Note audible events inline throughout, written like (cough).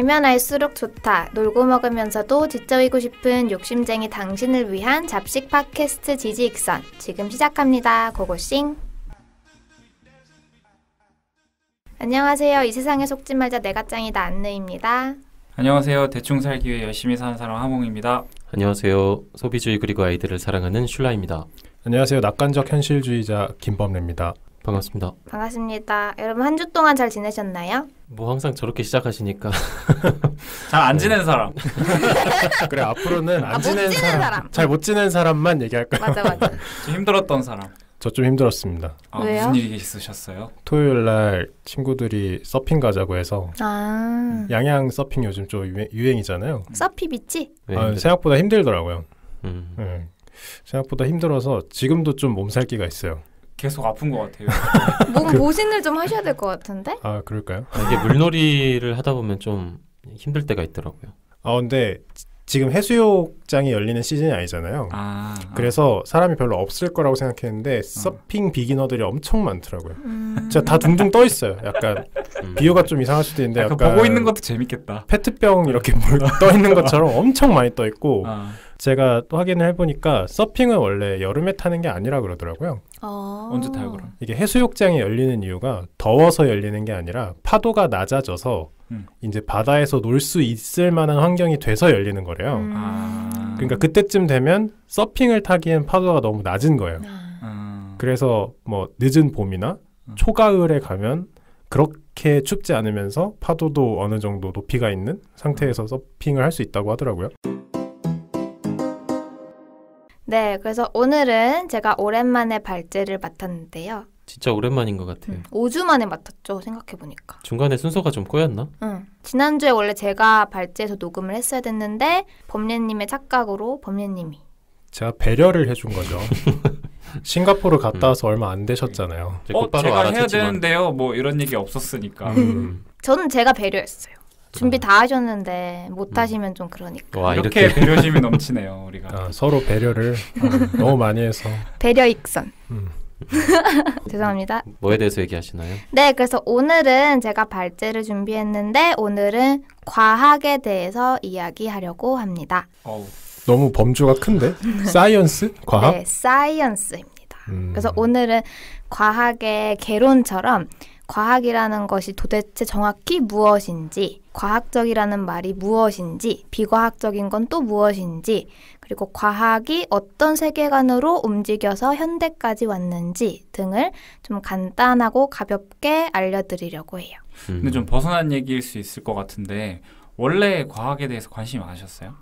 알면 알수록 좋다. 놀고 먹으면서도 지쳐이고 싶은 욕심쟁이 당신을 위한 잡식 팟캐스트 지지익선. 지금 시작합니다. 고고싱. 안녕하세요. 이 세상에 속지 말자 내가 짱이다 안내입니다. 안녕하세요. 대충 살기 위해 열심히 사는 사람 하몽입니다. 안녕하세요. 소비주의 그리고 아이들을 사랑하는 슐라입니다. 안녕하세요. 낙관적 현실주의자 김범래입니다. 반갑습니다. 반갑습니다. 여러분 한 주 동안 잘 지내셨나요? 뭐 항상 저렇게 시작하시니까 (laughs) 잘안 네. 지낸 사람 (laughs) 그래 앞으로는 안 아, 지낸, 사람, 사람. 잘 못 지낸 사람만 얘기할 거야. 맞아 맞아. (laughs) 힘들었던 사람. 저 좀 힘들었습니다. 아, 왜요? 무슨 일이 있으셨어요? 토요일 날 친구들이 서핑 가자고 해서 아~ 양양 서핑 요즘 좀 유행, 이잖아요 서피 비치? 아, 네, 생각보다 힘들더라고요. 음. 네. 생각보다 힘들어서 지금도 좀 몸살기가 있어요. 계속 아픈 것 같아요. (laughs) 뭔 보신을 그 좀 하셔야 될 것 같은데? 아 그럴까요? 아, 이게 물놀이를 하다 보면 좀 힘들 때가 있더라고요. 아 근데 지금 해수욕장이 열리는 시즌이 아니잖아요. 아, 아. 그래서 사람이 별로 없을 거라고 생각했는데 어. 서핑 비기너들이 엄청 많더라고요. 음. 진짜 다 둥둥 떠 있어요. 약간 음. 비유가 좀 이상할 수도 있는데 약간, 약간 보고 있는 것도 재밌겠다. 페트병 이렇게 뭐 떠 있는 것처럼 엄청 많이 떠 있고 아. 제가 또 확인을 해보니까 서핑은 원래 여름에 타는 게 아니라 그러더라고요. 어. 언제 타요 그럼? 이게 해수욕장이 열리는 이유가 더워서 열리는 게 아니라 파도가 낮아져서 음. 이제 바다에서 놀 수 있을 만한 환경이 돼서 열리는 거래요. 음. 아. 그러니까 그때쯤 되면 서핑을 타기엔 파도가 너무 낮은 거예요. 아. 아. 그래서 뭐 늦은 봄이나 음. 초가을에 가면 그렇게 춥지 않으면서 파도도 어느 정도 높이가 있는 상태에서 서핑을 할 수 있다고 하더라고요. 네, 그래서 오늘은 제가 오랜만에 발제를 맡았는데요. 진짜 오랜만인 것 같아요. 음, 5주 만에 맡았죠, 생각해보니까. 중간에 순서가 좀 꼬였나? 응. 지난주에 원래 제가 발제해서 녹음을 했어야 됐는데 범례님의 착각으로 범례님이. 제가 배려를 해준 거죠. (laughs) 싱가포르 갔다 와서 음. 얼마 안 되셨잖아요. 어, 제가 알아챘지만. 해야 되는데요. 뭐 이런 얘기 없었으니까. 음. 저는 제가 배려했어요. 준비 어. 다 하셨는데 못 음. 하시면 좀 그러니까. 와, 이렇게, 배려심이 (laughs) 넘치네요, 우리가. 아, 서로 배려를 어, 너무 많이 해서. 배려 익선. 음. (laughs) 죄송합니다. 뭐에 대해서 얘기하시나요? 네, 그래서 오늘은 제가 발제를 준비했는데 오늘은 과학에 대해서 이야기하려고 합니다. 어우. 너무 범주가 큰데? (laughs) 사이언스? 과학? 네, 사이언스입니다. 음. 그래서 오늘은 과학의 개론처럼 과학이라는 것이 도대체 정확히 무엇인지 과학적이라는 말이 무엇인지, 비과학적인 건 또 무엇인지, 그리고 과학이 어떤 세계관으로 움직여서 현대까지 왔는지 등을 좀 간단하고 가볍게 알려드리려고 해요. 음. 근데 좀 벗어난 얘기일 수 있을 것 같은데, 원래 과학에 대해서 관심이 많으셨어요?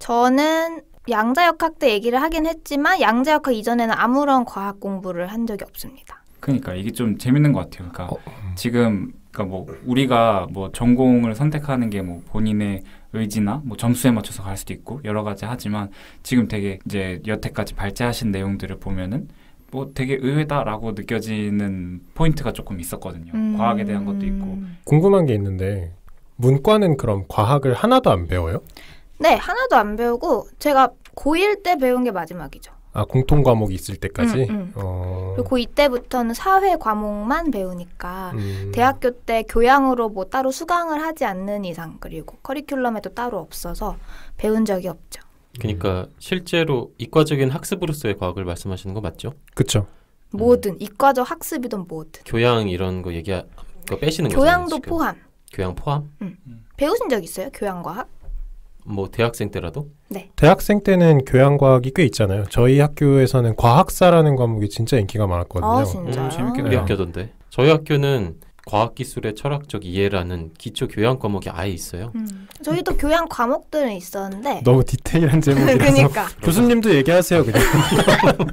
저는 양자역학 때 얘기를 하긴 했지만, 양자역학 이전에는 아무런 과학 공부를 한 적이 없습니다. 그러니까 이게 좀 재밌는 것 같아요. 그러니까 어, 음. 지금 그러니까 뭐 우리가 뭐 전공을 선택하는 게 뭐 본인의 의지나 뭐 점수에 맞춰서 갈 수도 있고 여러 가지 하지만 지금 되게 이제 여태까지 발제하신 내용들을 보면은 뭐 되게 의외다라고 느껴지는 포인트가 조금 있었거든요. 음. 과학에 대한 것도 있고 궁금한 게 있는데 문과는 그럼 과학을 하나도 안 배워요? 네, 하나도 안 배우고 제가 고1 때 배운 게 마지막이죠. 아 공통 과목이 있을 때까지. 음, 음. 어... 그리고 이때부터는 사회 과목만 배우니까 음. 대학교 때 교양으로 뭐 따로 수강을 하지 않는 이상 그리고 커리큘럼에도 따로 없어서 배운 적이 없죠. 그러니까 실제로 이과적인 학습으로서의 과학을 말씀하시는 거 맞죠? 그렇죠. 뭐든 이과적 학습이든 뭐든. 교양 이런 거 얘기 하... 빼시는 거죠. 교양도 거잖아요, 포함. 교양 포함? 음. 배우신 적 있어요? 교양 과학? 뭐 대학생 때라도? 네. 대학생 때는 교양 과학이 꽤 있잖아요. 저희 학교에서는 과학사라는 과목이 진짜 인기가 많았거든요. 아, 진짜 음, 재밌게 네. 학교던데. 저희 학교는 과학기술의 철학적 이해라는 기초 교양 과목이 아예 있어요. 음. 저희도 교양 과목들은 있었는데 너무 디테일한 제목이라서 그러니까. (laughs) 교수님도 얘기하세요 그냥. (laughs)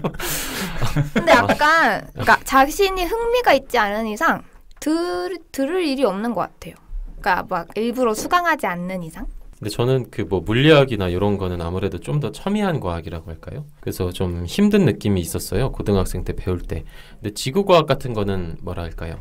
근데 약간 그러니까 자신이 흥미가 있지 않은 이상 들, 들을 일이 없는 것 같아요. 그러니까 막 일부러 수강하지 않는 이상. 근데 저는 그 뭐 물리학이나 이런 거는 아무래도 좀 더 첨예한 과학이라고 할까요? 그래서 좀 힘든 느낌이 있었어요. 고등학생 때 배울 때. 근데 지구과학 같은 거는 뭐라 할까요?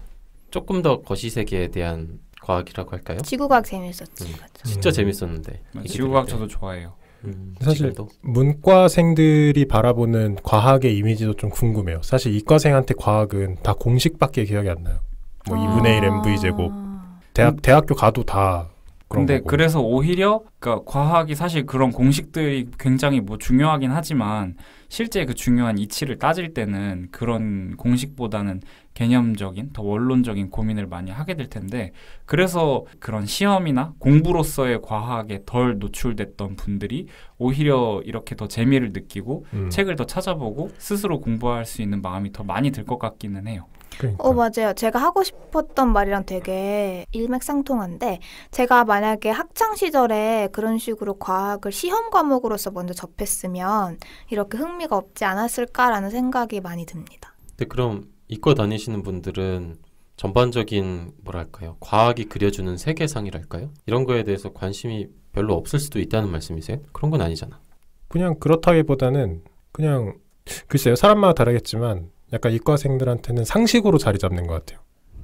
조금 더 거시 세계에 대한 과학이라고 할까요? 지구과학 재밌었지. 음. 진짜 음. 재밌었는데. 아, 지구과학 저도 좋아해요. 음, 사실 문과생들이 바라보는 과학의 이미지도 좀 궁금해요. 사실 이과생한테 과학은 다 공식밖에 기억이 안 나요. 뭐 2분의 아. 1 mv 제곱. 대학 대학교 가도 다 그런 근데 거고. 그래서 오히려 그러니까 과학이 사실 그런 공식들이 굉장히 뭐 중요하긴 하지만 실제 그 중요한 이치를 따질 때는 그런 공식보다는 개념적인 더 원론적인 고민을 많이 하게 될 텐데 그래서 그런 시험이나 공부로서의 과학에 덜 노출됐던 분들이 오히려 이렇게 더 재미를 느끼고 음. 책을 더 찾아보고 스스로 공부할 수 있는 마음이 더 많이 들 것 같기는 해요. 그러니까. 어 맞아요. 제가 하고 싶었던 말이랑 되게 일맥상통한데 제가 만약에 학창 시절에 그런 식으로 과학을 시험 과목으로서 먼저 접했으면 이렇게 흥미가 없지 않았을까라는 생각이 많이 듭니다. 근 그럼 이과 다니시는 분들은 전반적인 뭐랄까요 과학이 그려주는 세계상이랄까요 이런 거에 대해서 관심이 별로 없을 수도 있다는 말씀이세요? 그런 건 아니잖아. 그냥 그렇다기보다는 그냥 글쎄요 사람마다 다르겠지만 약간 이과생들한테는 상식으로 자리 잡는 것 같아요.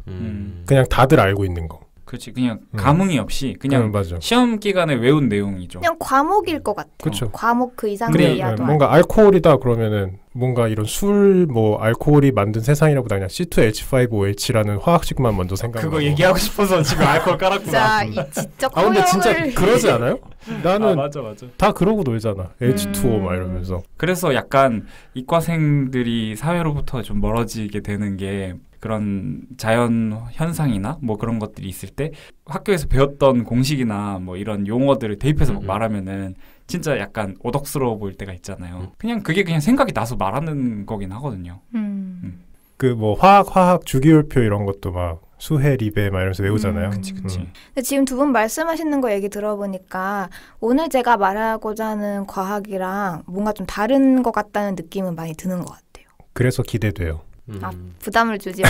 음. 그냥 다들 알고 있는 거. 그렇지 그냥 음. 감흥이 없이 그냥 음, 시험 기간에 외운 내용이죠. 그냥 과목일 것 같아요. 그쵸. 과목 그 이상의 야도 네, 뭔가 알코올이다 그러면은 뭔가 이런 술 뭐 알코올이 만든 세상이라보다 그냥 C2H5OH라는 화학식만 먼저 생각 그거 얘기하고 싶어서 지금 (laughs) 알코올 깔았구나. 진짜 아 근데 진짜 그러지 않아요? 나는 아, 맞아, 맞아. 다 그러고 놀잖아. 음. H2O 막 이러면서. 그래서 약간 이과생들이 사회로부터 좀 멀어지게 되는 게 그런 자연 현상이나 뭐 그런 것들이 있을 때 학교에서 배웠던 공식이나 뭐 이런 용어들을 대입해서 음, 음. 말하면은 진짜 약간 오덕스러워 보일 때가 있잖아요. 음. 그냥 그게 그냥 생각이 나서 말하는 거긴 하거든요. 음. 음. 그뭐 화학, 화학, 주기율표 이런 것도 막 수해, 리베 막 이러면서 외우잖아요. 음, 그치, 그치. 음. 근데 지금 두 분 말씀하시는 거 얘기 들어보니까 오늘 제가 말하고자 하는 과학이랑 뭔가 좀 다른 것 같다는 느낌은 많이 드는 것 같아요. 그래서 기대돼요. 음. 아 부담을 주지 마.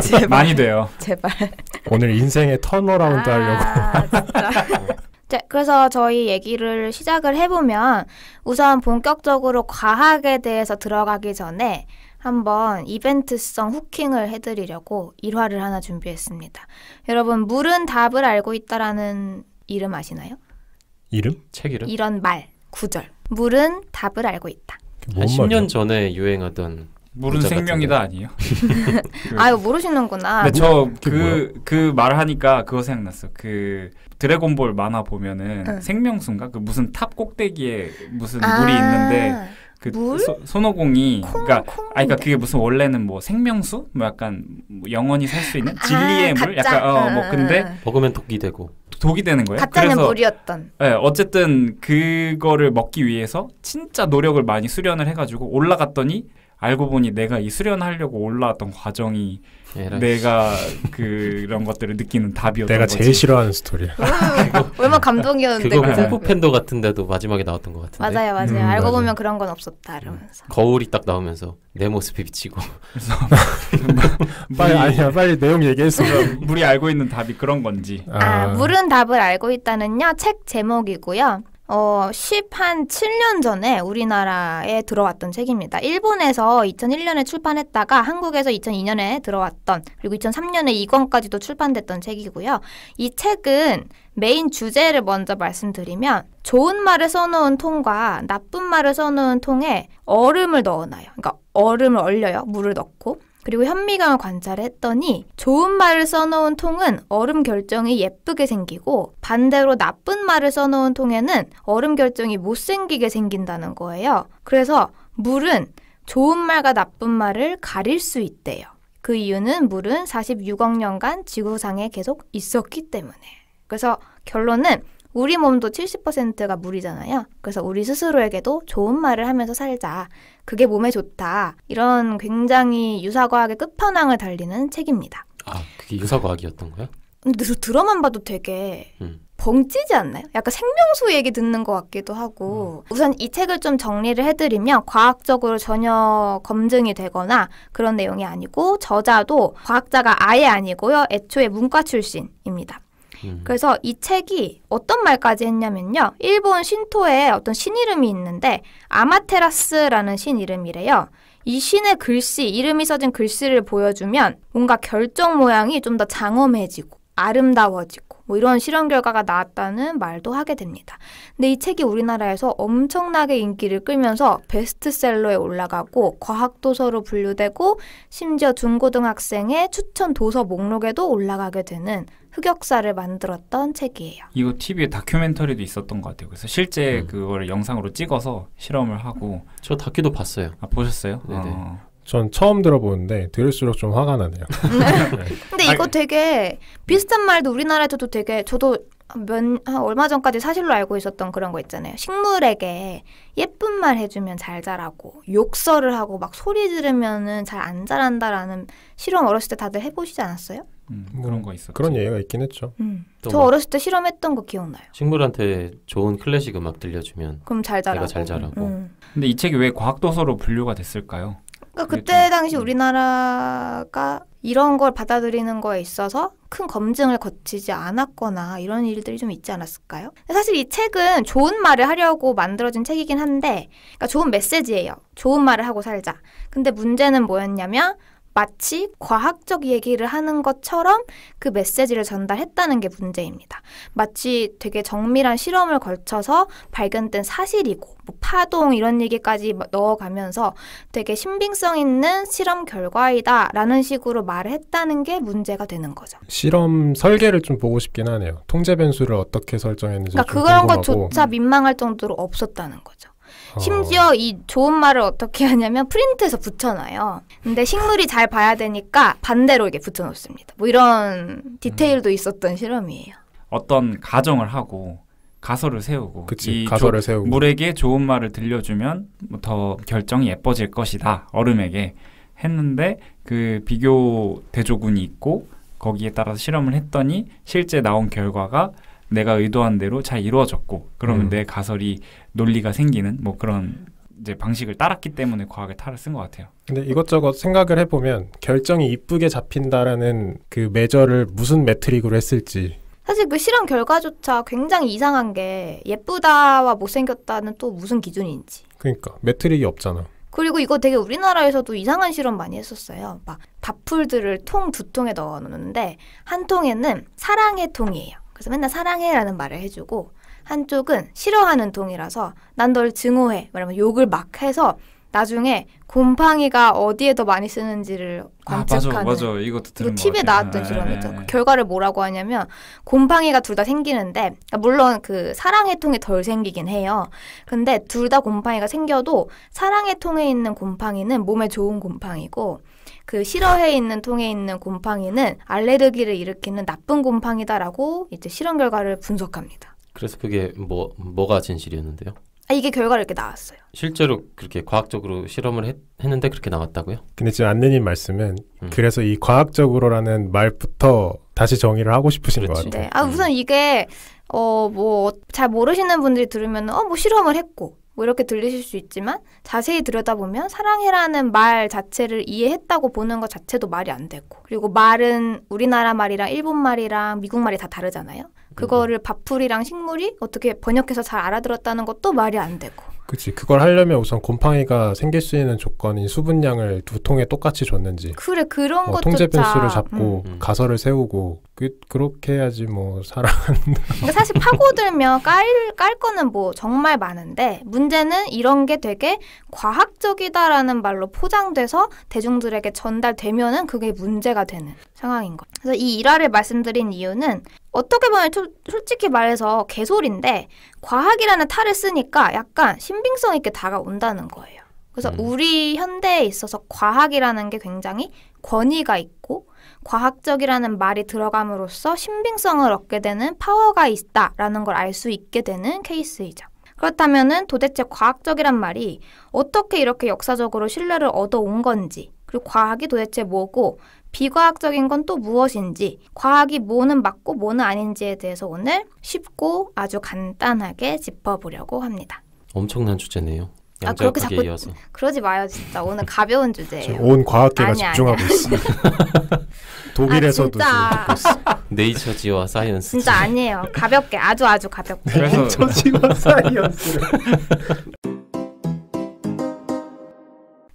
(laughs) 제발. 많이 돼요. 제발. 오늘 인생의 턴어라운드 아, 하려고. 네, 그래서 저희 얘기를 시작을 해보면 우선 본격적으로 과학에 대해서 들어가기 전에 한번 이벤트성 후킹을 해드리려고 일화를 하나 준비했습니다. 여러분 물은 답을 알고 있다라는 이름 아시나요? 이름? 책 이름? 이런 말 구절 물은 답을 알고 있다. 한 10년 전에 유행하던 물은 생명이다 아니에요? (laughs) 아유 모르시는구나. 근 저그 뭐, 그 말하니까 그거 생각났어. 그 드래곤볼 만화 보면은 응. 생명수인가 그 무슨 탑 꼭대기에 무슨 아 물이 있는데 그 물? 소, 손오공이 콩, 그러니까 콩인데. 아 그러니까 그게 무슨 원래는 뭐 생명수 뭐 약간 뭐 영원히 살 수 있는 아, 진리의 아, 물 약간 어뭐 아, 근데 먹으면 독이 되고 독이 되는 거예요. 가짜는 그래서, 물이었던. 예, 네, 어쨌든 그거를 먹기 위해서 진짜 노력을 많이 수련을 해가지고 올라갔더니 알고 보니 내가 이 수련하려고 올라왔던 과정이 에라이. 예, 내가 그런 것들을 느끼는 답이었던 내가 거지. 제일 싫어하는 스토리야. 아, 얼마 감동이었는데. 그거 쿵푸 팬더 같은데도 마지막에 나왔던 것 같은데. 맞아요, 맞아요. 음, 알고 맞아. 보면 그런 건 없었다 이러면서. 거울이 딱 나오면서 내 모습이 비치고. (laughs) 뭐 빨리 아니야, 빨리 내용 얘기했어. 물이 알고 있는 답이 그런 건지. 아, 아 물은 답을 알고 있다는요 책 제목이고요. 어, 10한 7년 전에 우리나라에 들어왔던 책입니다. 일본에서 2001년에 출판했다가 한국에서 2002년에 들어왔던 그리고 2003년에 2권까지도 출판됐던 책이고요. 이 책은 메인 주제를 먼저 말씀드리면 좋은 말을 써놓은 통과 나쁜 말을 써놓은 통에 얼음을 넣어놔요. 그러니까 얼음을 얼려요. 물을 넣고 그리고 현미경을 관찰했더니 좋은 말을 써놓은 통은 얼음 결정이 예쁘게 생기고 반대로 나쁜 말을 써놓은 통에는 얼음 결정이 못생기게 생긴다는 거예요. 그래서 물은 좋은 말과 나쁜 말을 가릴 수 있대요. 그 이유는 물은 46억 년간 지구상에 계속 있었기 때문에. 그래서 결론은 우리 몸도 70%가 물이잖아요. 그래서 우리 스스로에게도 좋은 말을 하면서 살자. 그게 몸에 좋다. 이런 굉장히 유사과학의 끝판왕을 달리는 책입니다. 아, 그게 유사과학이었던 거야? 근데 들어만 봐도 되게 음. 벙찌지 않나요? 약간 생명수 얘기 듣는 것 같기도 하고 음. 우선 이 책을 좀 정리를 해드리면 과학적으로 전혀 검증이 되거나 그런 내용이 아니고 저자도 과학자가 아예 아니고요 애초에 문과 출신입니다. 음. 그래서 이 책이 어떤 말까지 했냐면요. 일본 신토에 어떤 신 이름이 있는데 아마테라스라는 신 이름이래요. 이 신의 글씨, 이름이 써진 글씨를 보여주면 뭔가 결정 모양이 좀 더 장엄해지고 아름다워지고 뭐 이런 실험 결과가 나왔다는 말도 하게 됩니다. 근데 이 책이 우리나라에서 엄청나게 인기를 끌면서 베스트셀러에 올라가고 과학도서로 분류되고 심지어 중고등학생의 추천 도서 목록에도 올라가게 되는 흑역사를 만들었던 책이에요. 이거 TV에 다큐멘터리도 있었던 것 같아요. 그래서 실제 음. 그걸 영상으로 찍어서 실험을 하고 저 다큐도 봤어요. 아, 보셨어요? 네네. 네. 어. 전 처음 들어보는데 들을수록 좀 화가 나네요. (laughs) 네. 근데 이거 아, 되게 비슷한 말도 우리나라에서도 되게 저도 몇, 얼마 전까지 사실로 알고 있었던 그런 거 있잖아요. 식물에게 예쁜 말 해주면 잘 자라고 욕설을 하고 막 소리 지르면잘 안 자란다라는 실험 어렸을 때 다들 해보시지 않았어요? 음, 뭐, 그런 거 있었죠. 그런 예가 있긴 했죠. 음. 저 뭐, 어렸을 때 실험했던 거 기억나요. 식물한테 좋은 클래식 음악 들려주면 그럼 잘 자라고. 잘 자라고. 음. 근데 이 책이 왜 과학 도서로 분류가 됐을까요? 그러니까 그때 좀, 당시 음. 우리나라가 이런 걸 받아들이는 거에 있어서 큰 검증을 거치지 않았거나 이런 일들이 좀 있지 않았을까요? 사실 이 책은 좋은 말을 하려고 만들어진 책이긴 한데, 그러니까 좋은 메시지예요. 좋은 말을 하고 살자. 근데 문제는 뭐였냐면 마치 과학적 얘기를 하는 것처럼 그 메시지를 전달했다는 게 문제입니다. 마치 되게 정밀한 실험을 걸쳐서 발견된 사실이고 뭐 파동 이런 얘기까지 넣어가면서 되게 신빙성 있는 실험 결과이다라는 식으로 말을 했다는 게 문제가 되는 거죠. 실험 설계를 좀 보고 싶긴 하네요. 통제 변수를 어떻게 설정했는지 그러니까 그런 것조차 민망할 정도로 없었다는 거죠. 심지어 이 좋은 말을 어떻게 하냐면 프린트해서 붙여놔요. 근데 식물이 잘 봐야 되니까 반대로 이렇게 붙여놓습니다. 뭐 이런 디테일도 음. 있었던 실험이에요. 어떤 가정을 하고 가설을 세우고 그치, 가설을 조, 세우고 물에게 좋은 말을 들려주면 뭐 더 결정이 예뻐질 것이다 얼음에게 했는데 그 비교 대조군이 있고 거기에 따라서 실험을 했더니 실제 나온 결과가 내가 의도한 대로 잘 이루어졌고 그러면 음. 내 가설이 논리가 생기는 뭐 그런 이제 방식을 따랐기 때문에 과학의 탈을 쓴 것 같아요. 근데 이것저것 생각을 해보면 결정이 이쁘게 잡힌다라는 그 매저를 무슨 매트릭으로 했을지 사실 그 실험 결과조차 굉장히 이상한 게 예쁘다와 못생겼다는 또 무슨 기준인지 그러니까 매트릭이 없잖아. 그리고 이거 되게 우리나라에서도 이상한 실험 많이 했었어요. 막 다풀들을 통 두 통에 넣어 놓는데 한 통에는 사랑의 통이에요. 그래서 맨날 사랑해라는 말을 해주고 한쪽은 싫어하는 동이라서 난널 증오해 말하면 욕을 막 해서 나중에 곰팡이가 어디에 더 많이 쓰는지를 관측하는 아, 맞아, 맞아. 이것도 그 들은 이거 팁에 나왔던 실험이죠. 네, 네, 그 네. 결과를 뭐라고 하냐면 곰팡이가 둘 다 생기는데 그러니까 물론 그 사랑의 통에덜 생기긴 해요. 근데 둘 다 곰팡이가 생겨도 사랑의 통에 있는 곰팡이는 몸에 좋은 곰팡이고 그싫어해 있는 통에 있는 곰팡이는 알레르기를 일으키는 나쁜 곰팡이다라고 이제 실험 결과를 분석합니다. 그래서 그게 뭐 뭐가 진실이었는데요? 아, 이게 결과를 이렇게 나왔어요. 실제로 그렇게 과학적으로 실험을 했, 는데 그렇게 나왔다고요? 근데 지금 안내님 말씀은 음. 그래서 이 과학적으로라는 말부터 다시 정의를 하고 싶으신 그렇지. 것 같아요. 네. 아 우선 음. 이게 어 뭐 잘 모르시는 분들이 들으면 어뭐 실험을 했고 뭐 이렇게 들리실 수 있지만 자세히 들여다보면 사랑해라는 말 자체를 이해했다고 보는 것 자체도 말이 안 되고 그리고 말은 우리나라 말이랑 일본 말이랑 미국 말이 다 다르잖아요. 음. 그거를 밥풀이랑 식물이 어떻게 번역해서 잘 알아들었다는 것도 말이 안 되고. 그치 그걸 하려면 우선 곰팡이가 생길 수 있는 조건인 수분량을 두 통에 똑같이 줬는지 그래 그런 어, 것조차 통제 변수를 잡고 음. 가설을 세우고 그, 그렇게 해야지 뭐 사랑한다. 사실 파고들면 깔, 깔 거는 뭐 정말 많은데 문제는 이런 게 되게 과학적이다라는 말로 포장돼서 대중들에게 전달되면은 그게 문제가 되는 상황인 거. 그래서 이 일화를 말씀드린 이유는 어떻게 보면 초, 솔직히 말해서 개소리인데 과학이라는 탈을 쓰니까 약간 신빙성 있게 다가온다는 거예요. 그래서 음. 우리 현대에 있어서 과학이라는 게 굉장히 권위가 있고 과학적이라는 말이 들어감으로써 신빙성을 얻게 되는 파워가 있다라는 걸 알 수 있게 되는 케이스이죠. 그렇다면은 도대체 과학적이란 말이 어떻게 이렇게 역사적으로 신뢰를 얻어온 건지, 그리고 과학이 도대체 뭐고, 비과학적인 건 또 무엇인지, 과학이 뭐는 맞고 뭐는 아닌지에 대해서 오늘 쉽고 아주 간단하게 짚어보려고 합니다. 엄청난 주제네요. 아 그렇게 자꾸 이어서. 그러지 마요 진짜 오늘 가벼운 주제온 과학계가 아니, 집중하고 있어. (laughs) 독일에서도 아, 네이처 지와 사이언스. 진짜 아니에요. 가볍게 아주 아주 가볍게. 네, 네이처 지와 (laughs) 사이언스.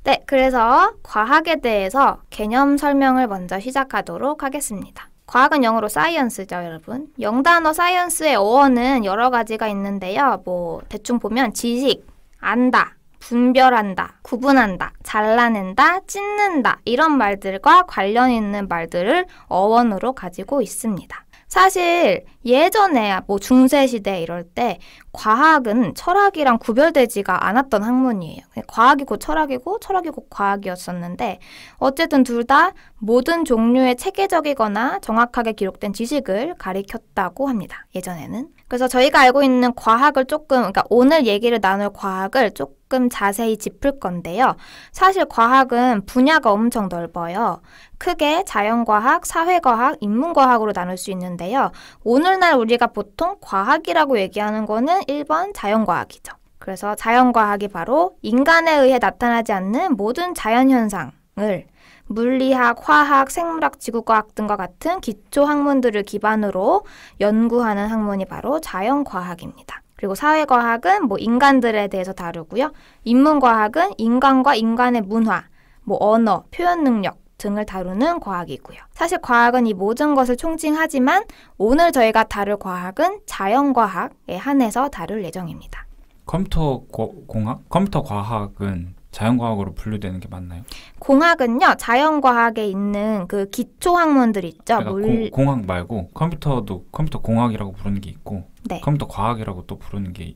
네, 그래서 과학에 대해서 개념 설명을 먼저 시작하도록 하겠습니다. 과학은 영어로 사이언스죠, 여러분. 영단어 사이언스의 어원은 여러 가지가 있는데요. 뭐 대충 보면 지식, 안다, 분별한다, 구분한다, 잘라낸다, 찢는다 이런 말들과 관련 있는 말들을 어원으로 가지고 있습니다. 사실 예전에 뭐 중세시대 이럴 때 과학은 철학이랑 구별되지가 않았던 학문이에요. 과학이고 철학이고 철학이고 과학이었었는데 어쨌든 둘 다 모든 종류의 체계적이거나 정확하게 기록된 지식을 가리켰다고 합니다. 예전에는. 그래서 저희가 알고 있는 과학을 조금, 그러니까 오늘 얘기를 나눌 과학을 조금 자세히 짚을 건데요. 사실 과학은 분야가 엄청 넓어요. 크게 자연과학, 사회과학, 인문과학으로 나눌 수 있는데요. 오늘날 우리가 보통 과학이라고 얘기하는 거는 1번 자연과학이죠. 그래서 자연과학이 바로 인간에 의해 나타나지 않는 모든 자연현상을 물리학, 화학, 생물학, 지구과학 등과 같은 기초 학문들을 기반으로 연구하는 학문이 바로 자연과학입니다. 그리고 사회과학은 뭐 인간들에 대해서 다루고요. 인문과학은 인간과 인간의 문화, 뭐 언어, 표현 능력, 등을 다루는 과학이고요. 사실 과학은 이 모든 것을 총칭하지만 오늘 저희가 다룰 과학은 자연과학에 한해서 다룰 예정입니다. 컴퓨터 공학? 컴퓨터 과학은 자연과학으로 분류되는 게 맞나요? 공학은요 자연과학에 있는 그 기초 학문들 있죠. 그러니까 물... 공, 공학 말고 컴퓨터도 컴퓨터 공학이라고 부르는 게 있고 네. 컴퓨터 과학이라고 또 부르는 게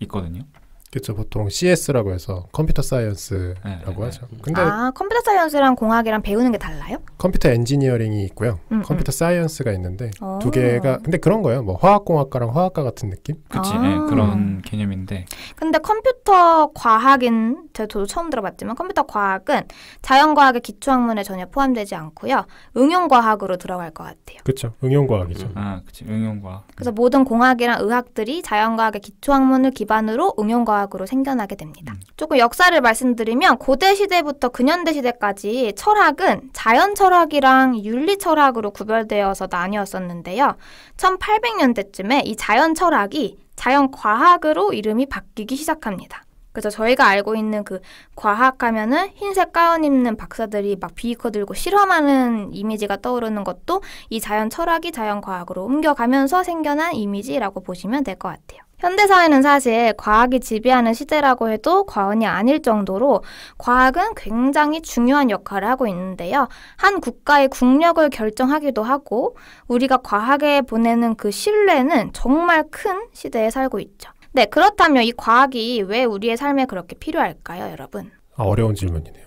있거든요. 그렇죠. 보통 CS라고 해서 컴퓨터 사이언스라고 네, 네 하죠. 네. 근데 아, 컴퓨터 사이언스랑 공학이랑 배우는 게 달라요? 컴퓨터 엔지니어링이 있고요. 음, 음. 컴퓨터 음. 사이언스가 있는데 오. 어. 두 개가 근데 그런 거예요. 뭐 화학 공학과랑 화학과 같은 느낌? 그렇지. 네, 아. 네, 그런 개념인데. 근데 컴퓨터 과학은 저도 처음 들어봤지만 컴퓨터 과학은 자연 과학의 기초 학문에 전혀 포함되지 않고요. 응용 과학으로 들어갈 것 같아요. 그렇죠. 응용 과학이죠. 아, 그렇지. 응용 과학. 그래서 모든 공학이랑 의학들이 자연 과학의 기초 학문을 기반으로 응용 과학 과학으로 생겨나게 됩니다. 음. 조금 역사를 말씀드리면 고대 시대부터 근현대 시대까지 철학은 자연 철학이랑 윤리 철학으로 구별되어서 나뉘었었는데요. 1800년대쯤에 이 자연 철학이 자연 과학으로 이름이 바뀌기 시작합니다. 그래서 저희가 알고 있는 그 과학 하면은 흰색 가운 입는 박사들이 막 비이커 들고 실험하는 이미지가 떠오르는 것도 이 자연 철학이 자연 과학으로 옮겨가면서 생겨난 이미지라고 보시면 될 것 같아요. 현대사회는 사실 과학이 지배하는 시대라고 해도 과언이 아닐 정도로 과학은 굉장히 중요한 역할을 하고 있는데요. 한 국가의 국력을 결정하기도 하고 우리가 과학에 보내는 그 신뢰는 정말 큰 시대에 살고 있죠. 네, 그렇다면 이 과학이 왜 우리의 삶에 그렇게 필요할까요, 여러분? 아, 어려운 질문이네요.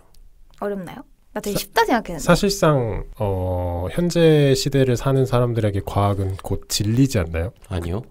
어렵나요? 나 되게 쉽다 생각했는데. 사실상 어, 현재 시대를 사는 사람들에게 과학은 곧 질리지 않나요? 아니요.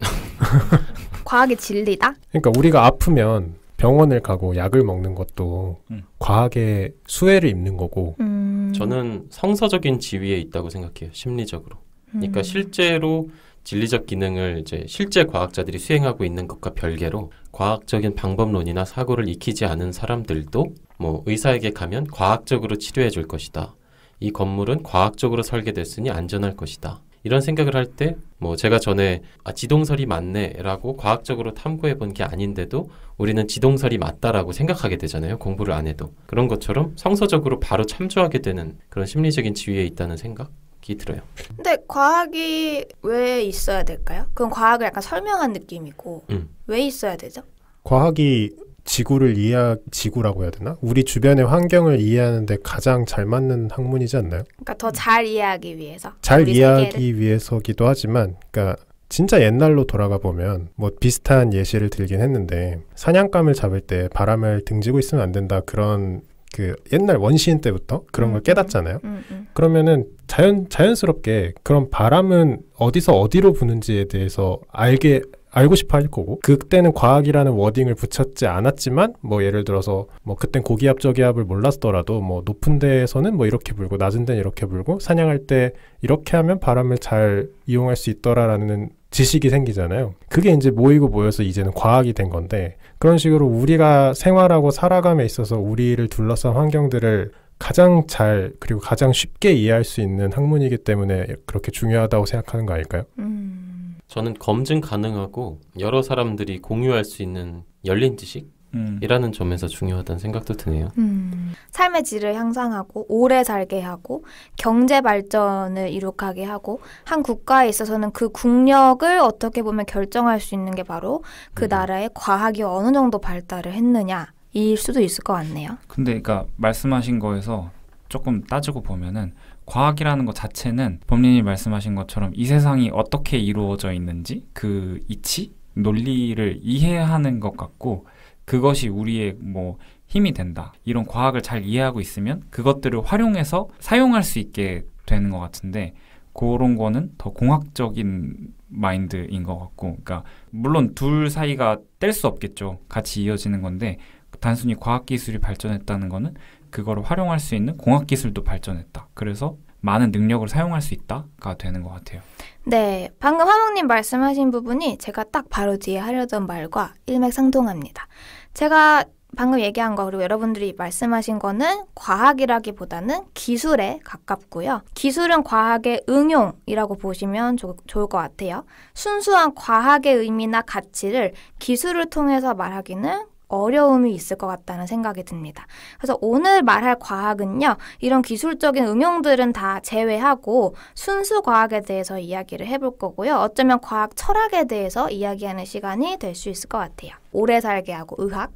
(laughs) 과학의 진리다? 그러니까 우리가 아프면 병원을 가고 약을 먹는 것도 음. 과학의 수혜를 입는 거고 음. 저는 성서적인 지위에 있다고 생각해요 심리적으로 그러니까 음. 실제로 진리적 기능을 이제 실제 과학자들이 수행하고 있는 것과 별개로 과학적인 방법론이나 사고를 익히지 않은 사람들도 뭐 의사에게 가면 과학적으로 치료해 줄 것이다. 이 건물은 과학적으로 설계됐으니 안전할 것이다. 이런 생각을 할 때 뭐 제가 전에 아 지동설이 맞네라고 과학적으로 탐구해 본 게 아닌데도 우리는 지동설이 맞다라고 생각하게 되잖아요. 공부를 안 해도. 그런 것처럼 성서적으로 바로 참조하게 되는 그런 심리적인 지위에 있다는 생각? 이 들어요. 근데 과학이 왜 있어야 될까요? 그럼 과학을 약간 설명한 느낌이고 음. 왜 있어야 되죠? 과학이 지구를 이해 지구라고 해야 되나? 우리 주변의 환경을 이해하는데 가장 잘 맞는 학문이지 않나요? 그러니까 더 잘 이해하기 위해서. 잘 이해하기 위해서기도 하지만, 그러니까 진짜 옛날로 돌아가 보면 뭐 비슷한 예시를 들긴 했는데 사냥감을 잡을 때 바람을 등지고 있으면 안 된다 그런 그 옛날 원시인 때부터 그런 음, 걸 음. 깨닫잖아요. 음, 음, 그러면은 자연 자연스럽게 그런 바람은 어디서 어디로 부는지에 대해서 알게 알고 싶어 할 거고 그때는 과학이라는 워딩을 붙였지 않았지만 뭐 예를 들어서 뭐 그땐 고기압 저기압을 몰랐더라도 뭐 높은 데에서는 뭐 이렇게 불고 낮은 데는 이렇게 불고 사냥할 때 이렇게 하면 바람을 잘 이용할 수 있더라라는 지식이 생기잖아요. 그게 이제 모이고 모여서 이제는 과학이 된 건데 그런 식으로 우리가 생활하고 살아감에 있어서 우리를 둘러싼 환경들을 가장 잘 그리고 가장 쉽게 이해할 수 있는 학문이기 때문에 그렇게 중요하다고 생각하는 거 아닐까요? 음. 저는 검증 가능하고 여러 사람들이 공유할 수 있는 열린 지식 음. 이라는 점에서 중요하다는 생각도 드네요. 음. 삶의 질을 향상하고 오래 살게 하고 경제 발전을 이룩하게 하고 한 국가에 있어서는 그 국력을 어떻게 보면 결정할 수 있는 게 바로 그 음. 나라의 과학이 어느 정도 발달을 했느냐 일 수도 있을 것 같네요. 근데 그러니까 말씀하신 거에서 조금 따지고 보면은 과학이라는 것 자체는 범님이 말씀하신 것처럼 이 세상이 어떻게 이루어져 있는지 그 이치 논리를 이해하는 것 같고 그것이 우리의 뭐 힘이 된다 이런 과학을 잘 이해하고 있으면 그것들을 활용해서 사용할 수 있게 되는 것 같은데 그런 거는 더 공학적인 마인드인 것 같고 그러니까 물론 둘 사이가 뗄 수 없겠죠 같이 이어지는 건데 단순히 과학기술이 발전했다는 거는 그거를 활용할 수 있는 공학 기술도 발전했다. 그래서 많은 능력을 사용할 수 있다가 되는 것 같아요. 네, 방금 하몽님 말씀하신 부분이 제가 딱 바로 뒤에 하려던 말과 일맥상통합니다. 제가 방금 얘기한 거 그리고 여러분들이 말씀하신 거는 과학이라기보다는 기술에 가깝고요. 기술은 과학의 응용이라고 보시면 조, 좋을 것 같아요. 순수한 과학의 의미나 가치를 기술을 통해서 말하기는 어려움이 있을 것 같다는 생각이 듭니다. 그래서 오늘 말할 과학은요, 이런 기술적인 응용들은 다 제외하고 순수 과학에 대해서 이야기를 해볼 거고요. 어쩌면 과학 철학에 대해서 이야기하는 시간이 될 수 있을 것 같아요. 오래 살게 하고 의학,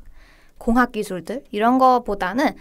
공학 기술들, 이런 것보다는그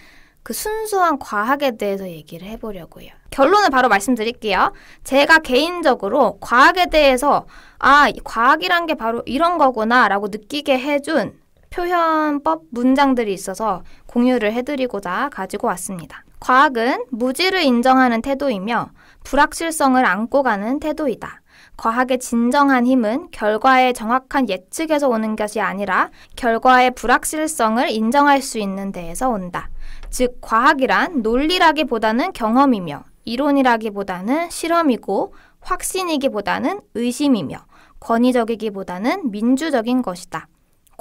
순수한 과학에 대해서 얘기를 해보려고요. 결론을 바로 말씀드릴게요. 제가 개인적으로 과학에 대해서 아, 과학이란 게 바로 이런 거구나 라고 느끼게 해준 표현법 문장들이 있어서 공유를 해드리고자 가지고 왔습니다. 과학은 무지를 인정하는 태도이며 불확실성을 안고 가는 태도이다. 과학의 진정한 힘은 결과의 정확한 예측에서 오는 것이 아니라 결과의 불확실성을 인정할 수 있는 데에서 온다. 즉, 과학이란 논리라기보다는 경험이며 이론이라기보다는 실험이고 확신이기보다는 의심이며 권위적이기보다는 민주적인 것이다.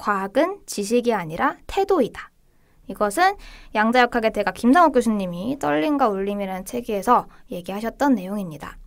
과학은 지식이 아니라 태도이다. 이것은 양자역학의 대가 김상욱 교수님이 떨림과 울림이라는 책에서 얘기하셨던 내용입니다.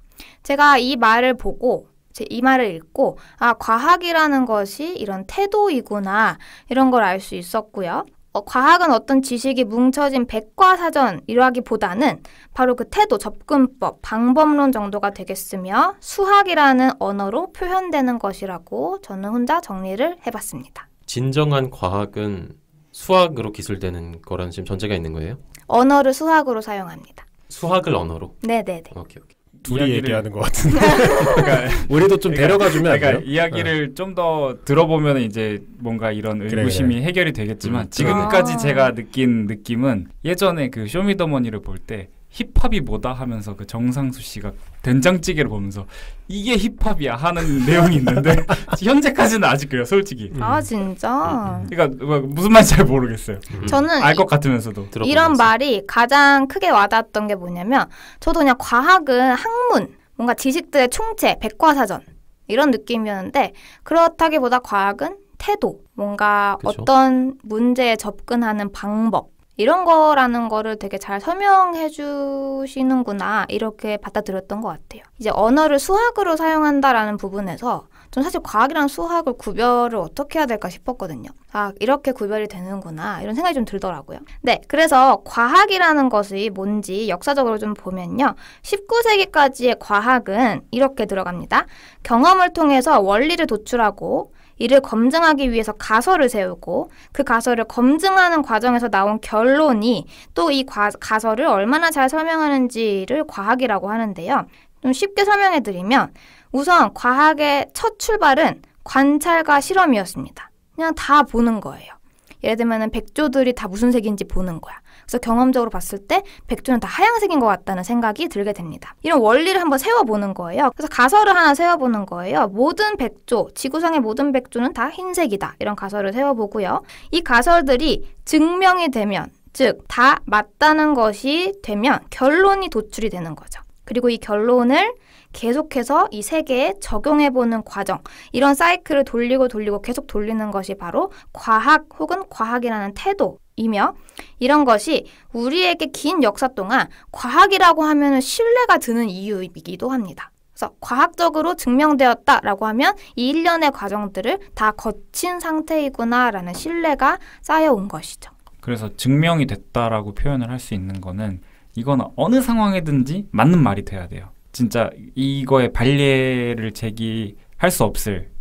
제가 이 말을 보고 이 말을 읽고 아 과학이라는 것이 이런 태도이구나 이런 걸 알 수 있었고요. 어, 과학은 어떤 지식이 뭉쳐진 백과사전이라기보다는 바로 그 태도, 접근법, 방법론 정도가 되겠으며 수학이라는 언어로 표현되는 것이라고 저는 혼자 정리를 해봤습니다. 진정한 과학은 수학으로 기술되는 거라는 지금 전제가 있는 거예요? 언어를 수학으로 사용합니다. 수학을 언어로? 네네네. 오케이 오케이. 둘이 얘기하는 것 같은데. (laughs) 그러니까, (laughs) 우리도 좀 데려가 주면 그러니까, 그러니 이야기를 어. 네. 좀더 들어보면 이제 뭔가 이런 의구심이 그래, 그래. 해결이 되겠지만 음, 지금까지 아. 제가 느낀 느낌은 예전에 그 쇼미더머니를 볼때 힙합이 뭐다 하면서 그 정상수 씨가 된장찌개를 보면서 이게 힙합이야 하는 (laughs) 내용이 있는데 (laughs) 현재까지는 아직 그래요 솔직히 아 음. 진짜 음, 음. 그러니까 뭐 무슨 말인지 잘 모르겠어요 저는 알 것 같으면서도 이런 말이 가장 크게 와닿았던 게 뭐냐면 저도 그냥 과학은 학문 뭔가 지식들의 총체 백과사전 이런 느낌이었는데 그렇다기보다 과학은 태도 뭔가 그쵸? 어떤 문제에 접근하는 방법 이런 거라는 거를 되게 잘 설명해 주시는구나 이렇게 받아들였던 것 같아요. 이제 언어를 수학으로 사용한다라는 부분에서 전 사실 과학이랑 수학을 구별을 어떻게 해야 될까 싶었거든요. 아 이렇게 구별이 되는구나 이런 생각이 좀 들더라고요. 네, 그래서 과학이라는 것이 뭔지 역사적으로 좀 보면요. 19세기까지의 과학은 이렇게 들어갑니다. 경험을 통해서 원리를 도출하고 이를 검증하기 위해서 가설을 세우고 그 가설을 검증하는 과정에서 나온 결론이 또 이 가설을 얼마나 잘 설명하는지를 과학이라고 하는데요. 좀 쉽게 설명해 드리면 우선 과학의 첫 출발은 관찰과 실험이었습니다. 그냥 다 보는 거예요. 예를 들면 백조들이 다 무슨 색인지 보는 거야. 그래서 경험적으로 봤을 때 백조는 다 하얀색인 것 같다는 생각이 들게 됩니다. 이런 원리를 한번 세워보는 거예요. 그래서 가설을 하나 세워보는 거예요. 모든 백조, 지구상의 모든 백조는 다 흰색이다. 이런 가설을 세워보고요. 이 가설들이 증명이 되면, 즉, 다 맞다는 것이 되면 결론이 도출이 되는 거죠. 그리고 이 결론을 계속해서 이 세계에 적용해보는 과정, 이런 사이클을 돌리고 돌리고 계속 돌리는 것이 바로 과학 혹은 과학이라는 태도, 이며 이런 것이 우리에게 긴 역사 동안 과학이라고 하면 신뢰가 드는 이유이기도 합니다. 그래서 과학적으로 증명되었다라고 하면 이 일련의 과정들을 다 거친 상태이구나라는 신뢰가 쌓여온 것이죠. 그래서 증명이 됐다라고 표현을 할 수 있는 거는 이건 어느 상황에든지 맞는 말이 돼야 돼요. 진짜 이거에 반례를 제기할 수 없을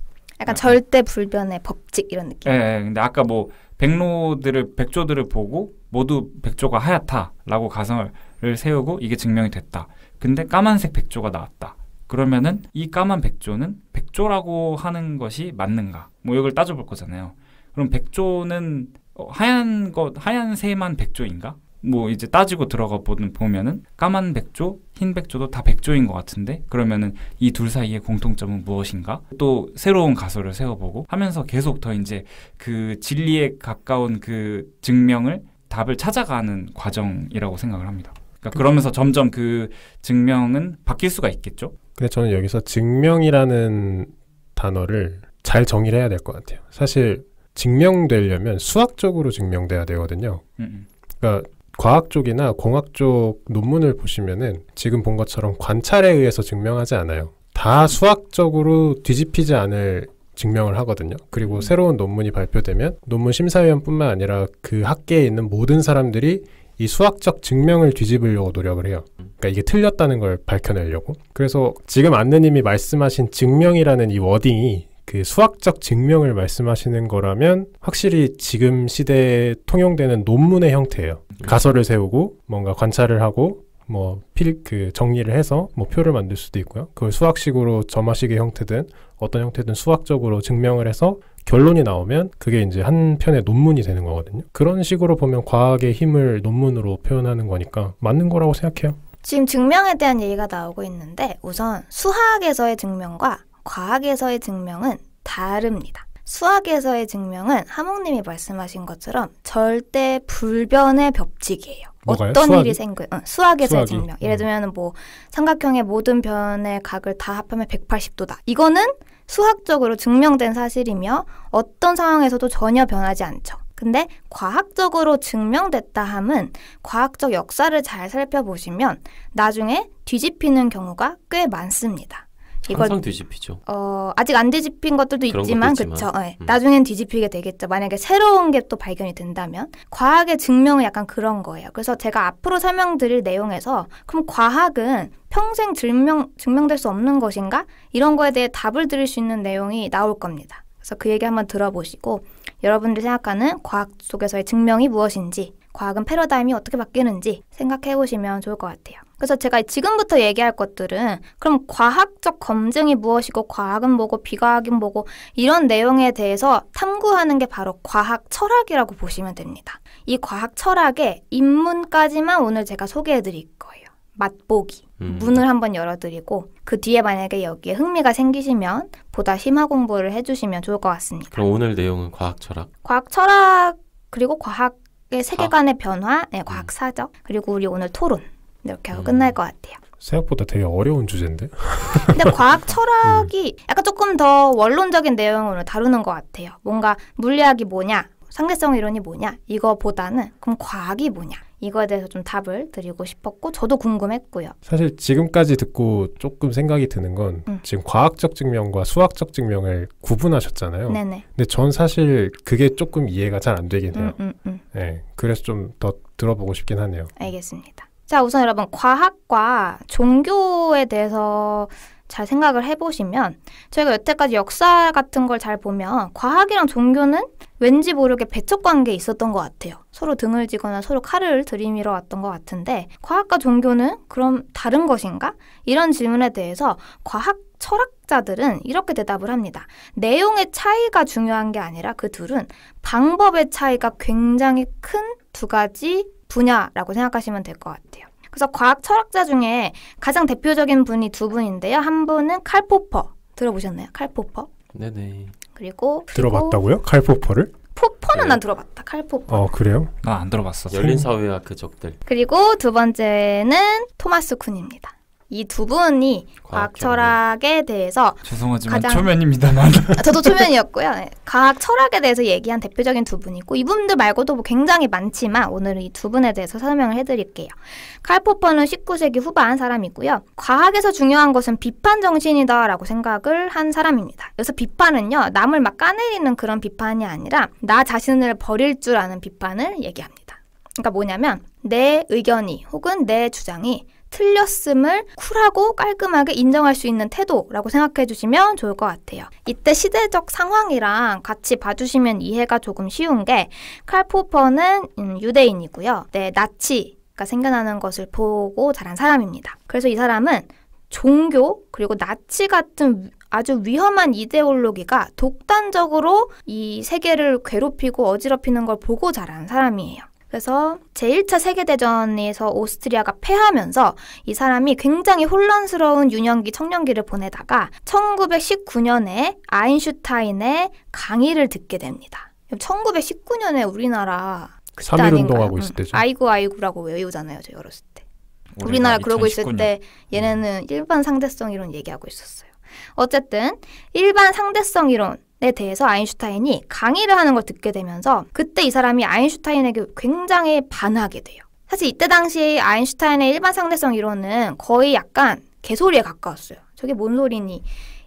약간 절대 불변의 법칙 이런 느낌. 예. 예. 근데 아까 뭐 백로들을 백조들을 보고 모두 백조가 하얗다라고 가성을 세우고 이게 증명이 됐다. 근데 까만색 백조가 나왔다. 그러면은 이 까만 백조는 백조라고 하는 것이 맞는가? 뭐 이걸 따져볼 거잖아요. 그럼 백조는 어, 하얀 것 하얀 새만 백조인가? 뭐 이제 따지고 들어가 보면은 까만 백조, 흰 백조도 다 백조인 것 같은데 그러면은 이 둘 사이의 공통점은 무엇인가? 또 새로운 가설을 세워보고 하면서 계속 더 이제 그 진리에 가까운 그 증명을 답을 찾아가는 과정이라고 생각을 합니다. 그러니까 음. 그러면서 점점 그 증명은 바뀔 수가 있겠죠. 근데 저는 여기서 증명이라는 단어를 잘 정의를 해야 될 것 같아요. 사실 증명되려면 수학적으로 증명돼야 되거든요. 음. 음. 그러니까 과학 쪽이나 공학 쪽 논문을 보시면은 지금 본 것처럼 관찰에 의해서 증명하지 않아요. 다 수학적으로 뒤집히지 않을 증명을 하거든요. 그리고 음. 새로운 논문이 발표되면 논문 심사위원뿐만 아니라 그 학계에 있는 모든 사람들이 이 수학적 증명을 뒤집으려고 노력을 해요. 음. 그러니까 이게 틀렸다는 걸 밝혀내려고. 그래서 지금 안느님이 말씀하신 증명이라는 이 워딩이 그 수학적 증명을 말씀하시는 거라면 확실히 지금 시대에 통용되는 논문의 형태예요. 가설을 세우고 뭔가 관찰을 하고 뭐 필 그 정리를 해서 뭐 표를 만들 수도 있고요. 그걸 수학식으로 점화식의 형태든 어떤 형태든 수학적으로 증명을 해서 결론이 나오면 그게 이제 한 편의 논문이 되는 거거든요. 그런 식으로 보면 과학의 힘을 논문으로 표현하는 거니까 맞는 거라고 생각해요. 지금 증명에 대한 얘기가 나오고 있는데 우선 수학에서의 증명과 과학에서의 증명은 다릅니다. 수학에서의 증명은 하몽님이 말씀하신 것처럼 절대 불변의 법칙이에요. 뭐가요? 어떤 수학이? 일이 생겨 응, 수학에서의 수학이? 증명. 어. 예를 들면 뭐 삼각형의 모든 변의 각을 다 합하면 180도다. 이거는 수학적으로 증명된 사실이며 어떤 상황에서도 전혀 변하지 않죠. 근데 과학적으로 증명됐다 함은 과학적 역사를 잘 살펴보시면 나중에 뒤집히는 경우가 꽤 많습니다. 이건 항상 뒤집히죠. 어, 아직 안 뒤집힌 것들도 있지만, 그쵸. 네. 음. 나중엔 뒤집히게 되겠죠. 만약에 새로운 게 또 발견이 된다면. 과학의 증명은 약간 그런 거예요. 그래서 제가 앞으로 설명드릴 내용에서, 그럼 과학은 평생 증명, 증명될 수 없는 것인가? 이런 거에 대해 답을 드릴 수 있는 내용이 나올 겁니다. 그래서 그 얘기 한번 들어보시고, 여러분들 생각하는 과학 속에서의 증명이 무엇인지, 과학은 패러다임이 어떻게 바뀌는지 생각해 보시면 좋을 것 같아요. 그래서 제가 지금부터 얘기할 것들은 그럼 과학적 검증이 무엇이고 과학은 뭐고 비과학은 뭐고 이런 내용에 대해서 탐구하는 게 바로 과학 철학이라고 보시면 됩니다. 이 과학 철학의 입문까지만 오늘 제가 소개해 드릴 거예요. 맛보기. 음. 문을 한번 열어드리고 그 뒤에 만약에 여기에 흥미가 생기시면 보다 심화 공부를 해주시면 좋을 것 같습니다. 그럼 오늘 내용은 과학 철학. 과학 철학 그리고 과학의 세계관의 변화, 네, 과학 음. 사적 그리고 우리 오늘 토론 이렇게 하고 음. 끝날 것 같아요. 생각보다 되게 어려운 주제인데? (laughs) 근데 과학 철학이 음. 약간 조금 더 원론적인 내용으로 다루는 것 같아요. 뭔가 물리학이 뭐냐, 상대성 이론이 뭐냐, 이거보다는 그럼 과학이 뭐냐, 이거에 대해서 좀 답을 드리고 싶었고 저도 궁금했고요. 사실 지금까지 듣고 조금 생각이 드는 건 음. 지금 과학적 증명과 수학적 증명을 구분하셨잖아요. 네네. 근데 전 사실 그게 조금 이해가 잘 안 되긴 해요. 음, 음, 음. 네, 그래서 좀 더 들어보고 싶긴 하네요. 알겠습니다. 자, 우선 여러분, 과학과 종교에 대해서 잘 생각을 해보시면, 저희가 여태까지 역사 같은 걸 잘 보면, 과학이랑 종교는 왠지 모르게 배척 관계에 있었던 것 같아요. 서로 등을 지거나 서로 칼을 들이밀어 왔던 것 같은데, 과학과 종교는 그럼 다른 것인가? 이런 질문에 대해서 과학 철학자들은 이렇게 대답을 합니다. 내용의 차이가 중요한 게 아니라 그 둘은 방법의 차이가 굉장히 큰 두 가지 분야라고 생각하시면 될 것 같아요. 그래서 과학 철학자 중에 가장 대표적인 분이 두 분인데요. 한 분은 칼포퍼 들어보셨나요? 칼포퍼. 네네. 그리고 들어봤다고요? 칼포퍼를? 포퍼는 네. 난 들어봤다. 칼포퍼. 어 그래요? 나안 아, 들어봤어. 열린 사회와 그 적들. 그리고 두 번째는 토마스 쿤입니다. 이두 분이 과학 철학에 대해서 죄송하지만 가장 초면입니다만 아, 저도 초면이었고요. 네. 과학 철학에 대해서 얘기한 대표적인 두 분이고 이분들 말고도 뭐 굉장히 많지만 오늘이 두 분에 대해서 설명을 해드릴게요. 칼 포퍼는 19세기 후반 사람이고요. 과학에서 중요한 것은 비판 정신이다라고 생각을 한 사람입니다. 그래서 비판은요 남을 막 까내리는 그런 비판이 아니라 나 자신을 버릴 줄 아는 비판을 얘기합니다. 그러니까 뭐냐면 내 의견이 혹은 내 주장이 틀렸음을 쿨하고 깔끔하게 인정할 수 있는 태도라고 생각해 주시면 좋을 것 같아요. 이때 시대적 상황이랑 같이 봐주시면 이해가 조금 쉬운 게 칼포퍼는 음, 유대인이고요. 네, 나치가 생겨나는 것을 보고 자란 사람입니다. 그래서 이 사람은 종교 그리고 나치 같은 아주 위험한 이데올로기가 독단적으로 이 세계를 괴롭히고 어지럽히는 걸 보고 자란 사람이에요. 그래서 제1차 세계대전에서 오스트리아가 패하면서 이 사람이 굉장히 혼란스러운 유년기 청년기를 보내다가 1919년에 아인슈타인의 강의를 듣게 됩니다. 1919년에 우리나라 3.1운동하고 그 음, 있을 음. 때죠. 아이고 아이고라고 외우잖아요. 저 어렸을 때. 우리나라 그러고 있을 때 얘네는 일반 상대성 이론 얘기하고 있었어요. 어쨌든 일반 상대성 이론 대해서 아인슈타인이 강의를 하는 걸 듣게 되면서 그때 이 사람이 아인슈타인에게 굉장히 반하게 돼요. 사실 이때 당시 아인슈타인의 일반 상대성 이론은 거의 약간 개소리에 가까웠어요. 저게 뭔 소리니?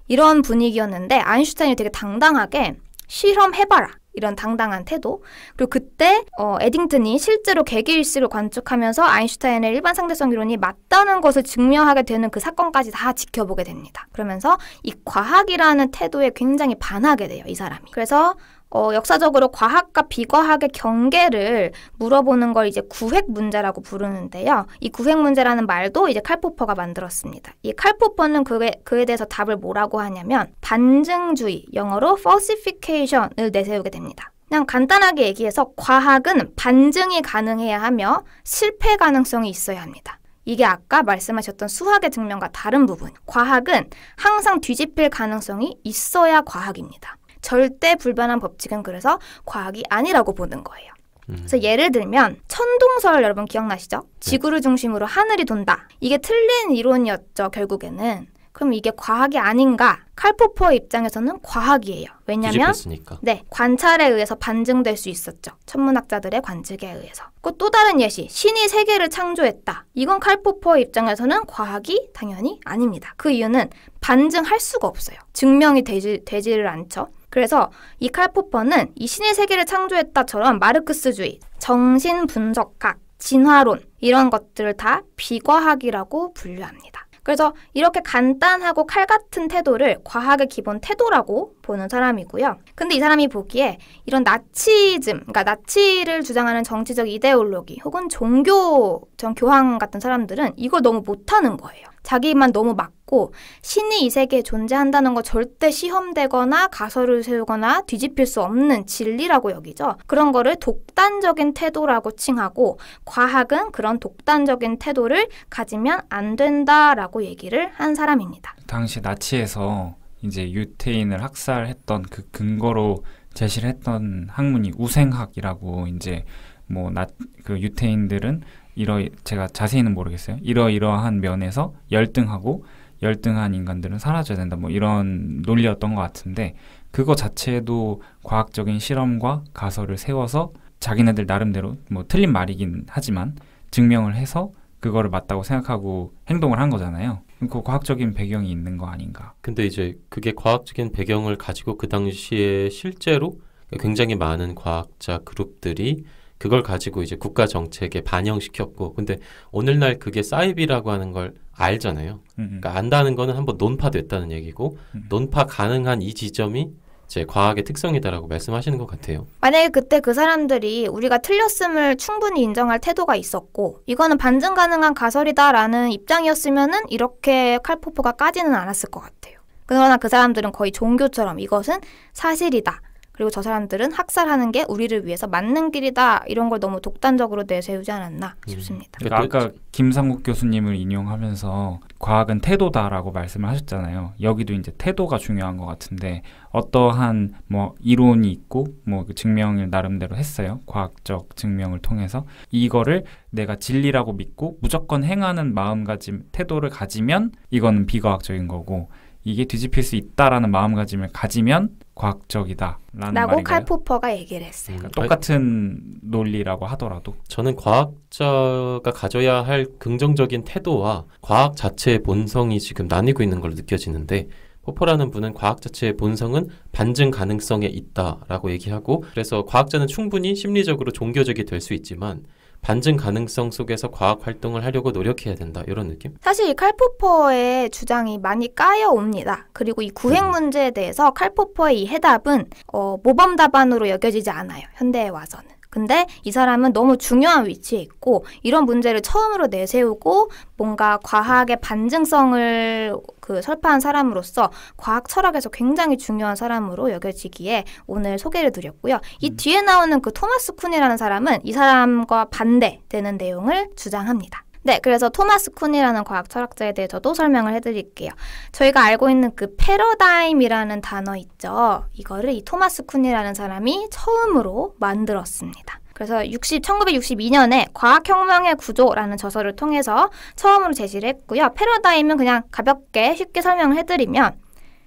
이런 분위기였는데 아인슈타인이 되게 당당하게 실험해봐라. 이런 당당한 태도. 그리고 그때 어, 에딩턴이 실제로 개개일시를 관측하면서 아인슈타인의 일반 상대성 이론이 맞다는 것을 증명하게 되는 그 사건까지 다 지켜보게 됩니다. 그러면서 이 과학이라는 태도에 굉장히 반하게 돼요, 이 사람이. 그래서 어, 역사적으로 과학과 비과학의 경계를 물어보는 걸 이제 구획 문제라고 부르는데요. 이 구획 문제라는 말도 이제 칼포퍼가 만들었습니다. 이 칼포퍼는 그에, 그에 대해서 답을 뭐라고 하냐면 반증주의, 영어로 falsification을 내세우게 됩니다. 그냥 간단하게 얘기해서 과학은 반증이 가능해야 하며 실패 가능성이 있어야 합니다. 이게 아까 말씀하셨던 수학의 증명과 다른 부분. 과학은 항상 뒤집힐 가능성이 있어야 과학입니다. 절대 불변한 법칙은 그래서 과학이 아니라고 보는 거예요. 그래서 예를 들면 천동설 여러분 기억나시죠? 네. 지구를 중심으로 하늘이 돈다. 이게 틀린 이론이었죠, 결국에는. 그럼 이게 과학이 아닌가? 칼포퍼 입장에서는 과학이에요. 왜냐면 뒤집혔으니까. 네, 관찰에 의해서 반증될 수 있었죠. 천문학자들의 관측에 의해서. 그 또 다른 예시, 신이 세계를 창조했다. 이건 칼포퍼 입장에서는 과학이 당연히 아닙니다. 그 이유는 반증할 수가 없어요. 증명이 되지, 되지를 않죠. 그래서 이 칼포퍼는 이 신의 세계를 창조했다처럼 마르크스주의, 정신분석학, 진화론 이런 것들을 다 비과학이라고 분류합니다. 그래서 이렇게 간단하고 칼 같은 태도를 과학의 기본 태도라고 보는 사람이고요. 근데 이 사람이 보기에 이런 나치즘, 그러니까 나치를 주장하는 정치적 이데올로기 혹은 종교 전 교황 같은 사람들은 이걸 너무 못하는 거예요. 자기만 너무 막 있고 신이 이 세계에 존재한다는 거 절대 시험되거나 가설을 세우거나 뒤집힐 수 없는 진리라고 여기죠. 그런 거를 독단적인 태도라고 칭하고 과학은 그런 독단적인 태도를 가지면 안 된다라고 얘기를 한 사람입니다. 당시 나치에서 이제 유태인을 학살했던 그 근거로 제시를 했던 학문이 우생학이라고 이제 뭐나그 유태인들은 이러 제가 자세히는 모르겠어요. 이러이러한 면에서 열등하고 열등한 인간들은 사라져야 된다 뭐 이런 논리였던 것 같은데 그거 자체도 과학적인 실험과 가설을 세워서 자기네들 나름대로 뭐 틀린 말이긴 하지만 증명을 해서 그거를 맞다고 생각하고 행동을 한 거잖아요. 그 과학적인 배경이 있는 거 아닌가. 근데 이제 그게 과학적인 배경을 가지고 그 당시에 실제로 굉장히 많은 과학자 그룹들이 그걸 가지고 이제 국가 정책에 반영시켰고 근데 오늘날 그게 사이비라고 하는 걸 알잖아요. 음, 음. 그러니까 안다는 거는 한번 논파됐다는 얘기고 음. 논파 가능한 이 지점이 제 과학의 특성이다라고 말씀하시는 것 같아요. 만약에 그때 그 사람들이 우리가 틀렸음을 충분히 인정할 태도가 있었고 이거는 반증 가능한 가설이다라는 입장이었으면은 이렇게 칼포프가 까지는 않았을 것 같아요. 그러나 그 사람들은 거의 종교처럼 이것은 사실이다. 그리고 저 사람들은 학살하는 게 우리를 위해서 맞는 길이다 이런 걸 너무 독단적으로 내세우지 않았나 음. 싶습니다. 그러니까, 그러니까 아까 김상국 교수님을 인용하면서 과학은 태도다라고 말씀을 하셨잖아요. 여기도 이제 태도가 중요한 것 같은데 어떠한 뭐 이론이 있고 뭐 그 증명을 나름대로 했어요. 과학적 증명을 통해서 이거를 내가 진리라고 믿고 무조건 행하는 마음가짐 태도를 가지면 이건 비과학적인 거고 이게 뒤집힐 수 있다라는 마음가짐을 가지면 과학적이다. 라고 칼포퍼가 얘기를 했어요. 그러니까 똑같은 논리라고 하더라도 저는 과학자가 가져야 할 긍정적인 태도와 과학 자체의 본성이 지금 나뉘고 있는 걸로 느껴지는데 포퍼라는 분은 과학 자체의 본성은 반증 가능성에 있다라고 얘기하고 그래서 과학자는 충분히 심리적으로 종교적이 될 수 있지만 반증 가능성 속에서 과학 활동을 하려고 노력해야 된다 이런 느낌? 사실 이 칼포퍼의 주장이 많이 까여 옵니다. 그리고 이 구획 음. 문제에 대해서 칼포퍼의 이 해답은 어, 모범 답안으로 여겨지지 않아요. 현대에 와서는. 근데 이 사람은 너무 중요한 위치에 있고 이런 문제를 처음으로 내세우고 뭔가 과학의 반증성을 그 설파한 사람으로서 과학 철학에서 굉장히 중요한 사람으로 여겨지기에 오늘 소개를 드렸고요. 이 음. 뒤에 나오는 그 토마스 쿤이라는 사람은 이 사람과 반대되는 내용을 주장합니다. 네, 그래서 토마스 쿤이라는 과학 철학자에 대해서도 설명을 해드릴게요. 저희가 알고 있는 그 패러다임이라는 단어 있죠. 이거를 이 토마스 쿤이라는 사람이 처음으로 만들었습니다. 그래서 60, 1962년에 과학혁명의 구조라는 저서를 통해서 처음으로 제시를 했고요. 패러다임은 그냥 가볍게 쉽게 설명을 해드리면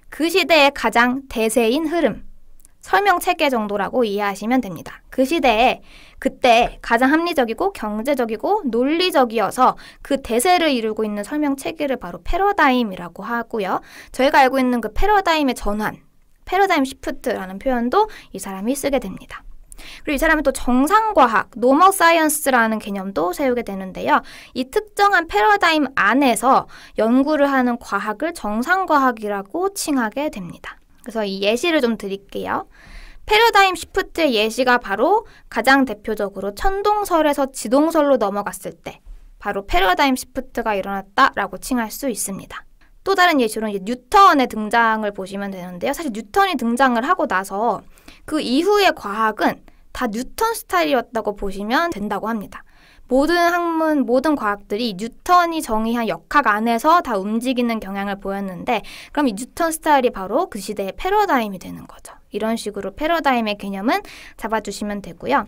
그 시대의 가장 대세인 흐름, 설명 체계 정도라고 이해하시면 됩니다. 그 시대에 그때 가장 합리적이고 경제적이고 논리적이어서 그 대세를 이루고 있는 설명 체계를 바로 패러다임이라고 하고요. 저희가 알고 있는 그 패러다임의 전환, 패러다임 시프트라는 표현도 이 사람이 쓰게 됩니다. 그리고 이 사람은 또 정상과학, 노멀 사이언스라는 개념도 세우게 되는데요. 이 특정한 패러다임 안에서 연구를 하는 과학을 정상과학이라고 칭하게 됩니다. 그래서 이 예시를 좀 드릴게요. 패러다임 시프트의 예시가 바로 가장 대표적으로 천동설에서 지동설로 넘어갔을 때 바로 패러다임 시프트가 일어났다라고 칭할 수 있습니다. 또 다른 예시로 이제 뉴턴의 등장을 보시면 되는데요. 사실 뉴턴이 등장을 하고 나서 그 이후의 과학은 다 뉴턴 스타일이었다고 보시면 된다고 합니다. 모든 학문, 모든 과학들이 뉴턴이 정의한 역학 안에서 다 움직이는 경향을 보였는데, 그럼 이 뉴턴 스타일이 바로 그 시대의 패러다임이 되는 거죠. 이런 식으로 패러다임의 개념은 잡아주시면 되고요.